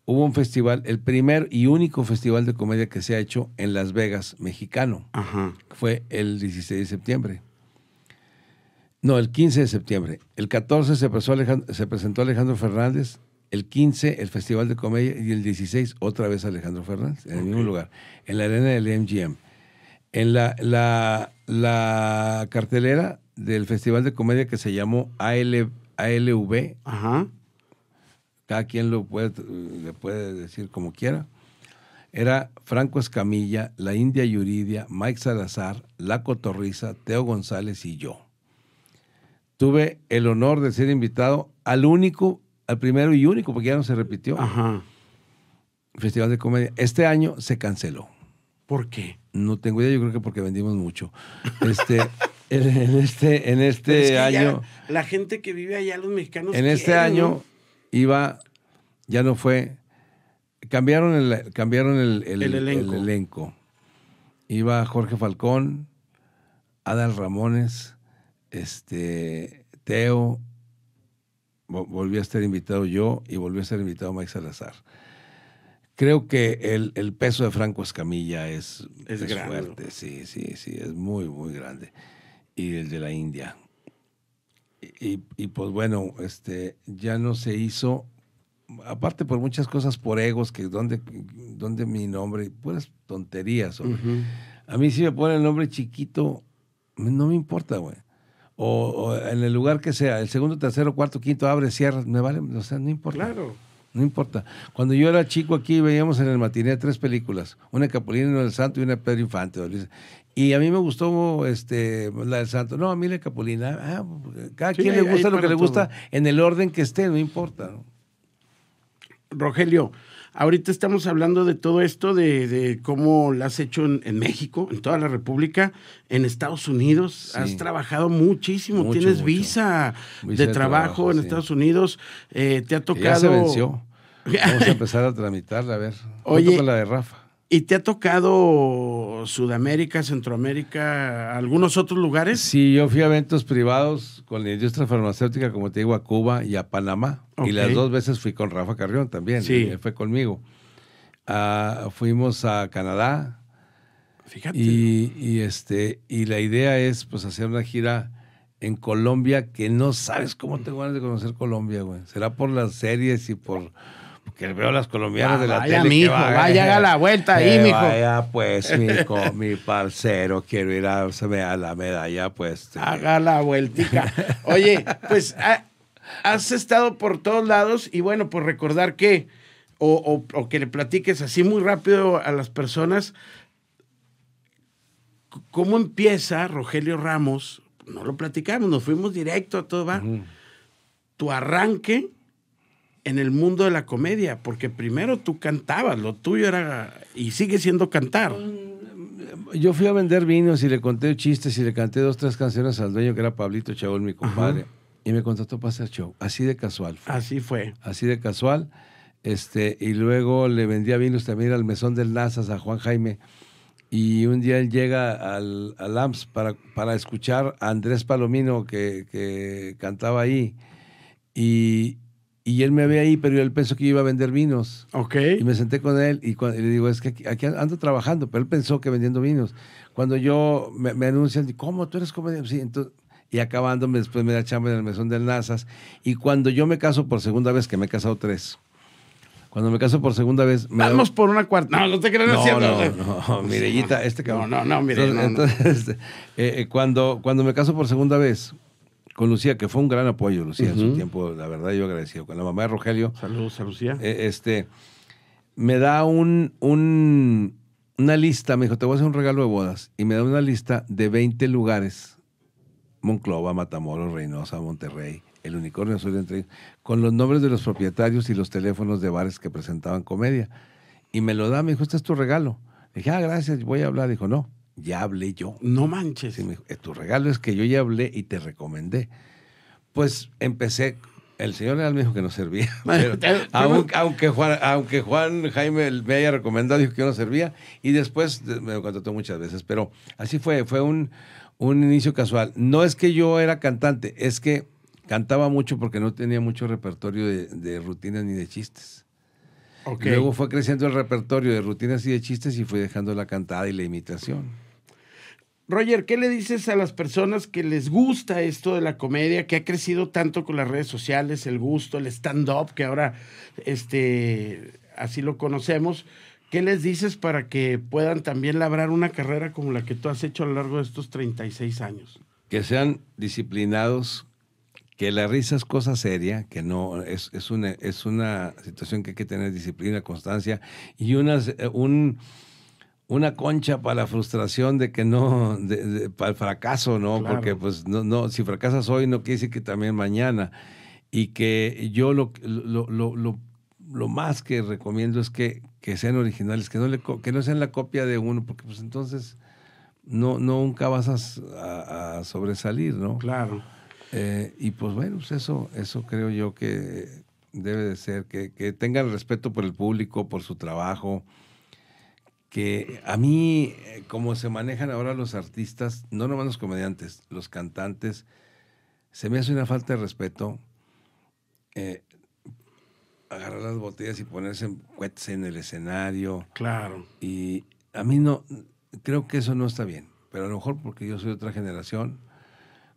hubo un festival, el primer y único festival de comedia que se ha hecho en Las Vegas, mexicano. Ajá. Fue el 16 de septiembre. No, el 15 de septiembre. El 14 se, presentó Alejandro Fernández. El 15, el Festival de Comedia. Y el 16, otra vez Alejandro Fernández, en el mismo lugar, en la arena del MGM. En la, la, cartelera del Festival de Comedia que se llamó AL, ALV. Cada quien lo puede, le puede decir como quiera. Era Franco Escamilla, la India Yuridia, Mike Salazar, La Cotorriza, Teo González y yo tuve el honor de ser invitado al único, al primero y único, porque ya no se repitió. Festival de Comedia. Este año se canceló. ¿Por qué? No tengo idea, yo creo que porque vendimos mucho. Este, en, este, en este año. la gente que vive allá, los mexicanos. En este año iba, ya no fue. Cambiaron el, cambiaron el, elenco. el elenco. Iba Jorge Falcón, Adal Ramones, este, Teo, volví a estar invitado yo y volví a ser invitado Mike Salazar. Creo que el, el peso de Franco Escamilla es, es, fuerte, sí, sí, sí, es muy, muy grande. Y el de la India. Y, y, pues bueno, este, ya no se hizo, aparte por muchas cosas, por egos, que donde, donde mi nombre, puras tonterías. A mí si me ponen el nombre chiquito, no me importa, güey o, en el lugar que sea, el segundo, tercero, cuarto, quinto, abre, cierra, me vale, o sea, no importa. Claro. No importa. Cuando yo era chico aquí veíamos en el matiné tres películas, una de Capulina, una del Santo y una de Pedro Infante. Y a mí me gustó este, la del Santo. No, a mí la Capulina. Ah, cada quien le gusta lo que le gusta en el orden que esté, no importa. Rogelio, Ahorita estamos hablando de todo esto, de, de cómo lo has hecho en, México, en toda la República, en Estados Unidos. Has trabajado muchísimo, tienes Visa, de, trabajo, en Estados Unidos, eh, te ha tocado... Ya se venció. Vamos a empezar a tramitarla, a ver. Oye, con la de Rafa. ¿Y te ha tocado Sudamérica, Centroamérica, algunos otros lugares? Sí, yo fui a eventos privados con la industria farmacéutica, como te digo, a Cuba y a Panamá. Y las dos veces fui con Rafa Carrión también. Sí. fue conmigo. Ah, fuimos a Canadá. Fíjate. Y, este, y la idea es pues hacer una gira en Colombia que no sabes cómo te van a conocer Colombia, güey. Será por las series y por que veo las colombianas de la tele. vaya, haga la vuelta ahí, mijo. Vaya, pues, mijo, mi parcero, quiero ir a, a la medalla, pues. Este. Haga la vueltica. Oye, pues has estado por todos lados y bueno, pues recordar que, o, que le platiques así muy rápido a las personas, ¿cómo empieza Rogelio Ramos? No lo platicamos, nos fuimos directo a todo, va. Tu arranque en el mundo de la comedia, porque primero tú cantabas, lo tuyo era y sigue siendo cantar. Mm, yo fui a vender vinos y le conté chistes y le canté dos, tres canciones al dueño que era Pablito Chabol, mi compadre, y me contrató para hacer show. Así de casual. Así fue. Así de casual. Este, y luego le vendía vinos también al mesón del Nazas a Juan Jaime. Y un día él llega al, al AMS para, para escuchar a Andrés Palomino que, que cantaba ahí. Y, y él me ve ahí, pero él pensó que yo iba a vender vinos. Ok. Y me senté con él y, le digo, es que aquí, ando trabajando, pero él pensó que vendiendo vinos. Cuando yo me, me anuncian, ¿cómo? ¿Tú eres comediante? Sí, entonces, y acabándome después me da chamba en el mesón del Nazas. Y cuando yo me caso por segunda vez, que me he casado tres. Cuando me caso por segunda vez. Vamos por una cuarta. No, no te creas, no, No, no, Mirellita, este cabrón. No, no, no, Mirellita. Entonces, este, eh, eh, cuando, cuando me caso por segunda vez, con Lucía, que fue un gran apoyo, Lucía, en su tiempo, la verdad, yo agradecido. Con la mamá de Rogelio. Saludos a Lucía. Eh, este, me da un, un, una lista, me dijo, te voy a hacer un regalo de bodas. Y me da una lista de 20 lugares. Monclova, Matamoros, Reynosa, Monterrey, El Unicornio Azul, entre ellos, con los nombres de los propietarios y los teléfonos de bares que presentaban comedia. Y me lo da, me dijo, este es tu regalo. Le dije, ah, gracias, voy a hablar. Dijo, no, ya hablé yo. No manches. Eh, tu regalo es que yo ya hablé y te recomendé. Pues empecé el señor era me dijo que no servía. aunque, aunque, Juan, aunque Juan Jaime me haya recomendado, dijo que no servía. Y después me lo contrató muchas veces. Pero así fue, fue un, un inicio casual. No es que yo era cantante, es que cantaba mucho porque no tenía mucho repertorio de, de rutinas ni de chistes. Luego fue creciendo el repertorio de rutinas y de chistes y fue dejando la cantada y la imitación. Roger, ¿qué le dices a las personas que les gusta esto de la comedia, que ha crecido tanto con las redes sociales, el gusto, el stand-up, que ahora este, así lo conocemos? ¿Qué les dices para que puedan también labrar una carrera como la que tú has hecho a lo largo de estos 36 años? Que sean disciplinados, que la risa es cosa seria, que no, es, una, es una situación que hay que tener disciplina, constancia y unas, eh, un, una concha para la frustración de que no, para el fracaso, ¿no? Porque pues no, no, si fracasas hoy no quiere decir que también mañana. Y que yo lo, lo, más que recomiendo es que, sean originales, que no, le, que no sean la copia de uno, porque pues entonces no, no nunca vas a, a sobresalir, ¿no? Claro. Eh, y pues bueno, pues eso, eso creo yo que debe de ser, que, que tengan respeto por el público, por su trabajo, que a mí, eh, como se manejan ahora los artistas, no nomás los comediantes, los cantantes, se me hace una falta de respeto eh, agarrar las botellas y ponerse en en el escenario. Claro. Y a mí no, creo que eso no está bien, pero a lo mejor porque yo soy otra generación,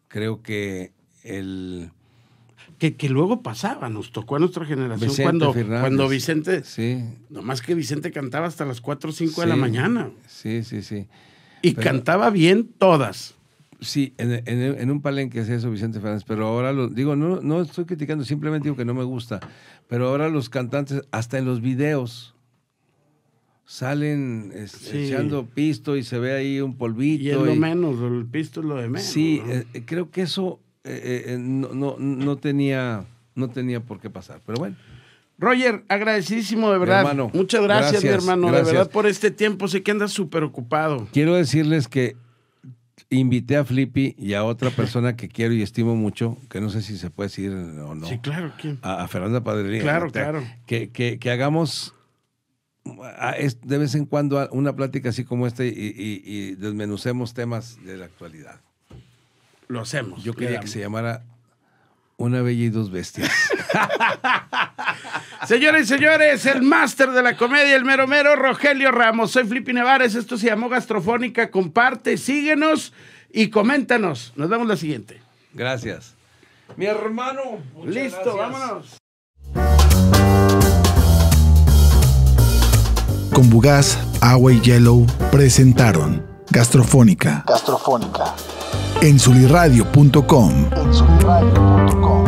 creo que el que, luego pasaba, nos tocó a nuestra generación cuando, Vicente, sí. nomás que Vicente cantaba hasta las 4 o 5 de la mañana. Sí, sí, sí. Y cantaba bien todas. Sí, en, en, en, un palenque eso, Vicente Fernández, pero ahora lo digo, no, no estoy criticando, simplemente digo que no me gusta, pero ahora los cantantes, hasta en los videos, salen echando pisto y se ve ahí un polvito. Y es lo menos, el pisto lo de menos. Sí, eh, creo que eso eh, eh, no, no, no, tenía, no tenía por qué pasar. Pero bueno. Roger, agradecidísimo de verdad. Muchas gracias, mi hermano. De verdad, por este tiempo sé que andas súper ocupado. Quiero decirles que invité a Flippy y a otra persona que quiero y estimo mucho, que no sé si se puede decir o no. Sí, claro. ¿quién? A, Fernanda Padrini Claro, claro. Que, hagamos de vez en cuando una plática así como esta y desmenucemos temas de la actualidad lo hacemos. Yo quería que se llamara Una Bella y Dos Bestias. Señores y señores, el máster de la comedia, el mero mero, Rogelio Ramos. Soy Flippy Nevares. Esto se llamó Gastrofónica. Comparte, síguenos y coméntanos. Nos vemos la siguiente. Gracias. Mi hermano. Listo, vámonos. Con Bugaz, Agua y Yellow presentaron gastrofónica. Gastrofónica. En suliradio.com. En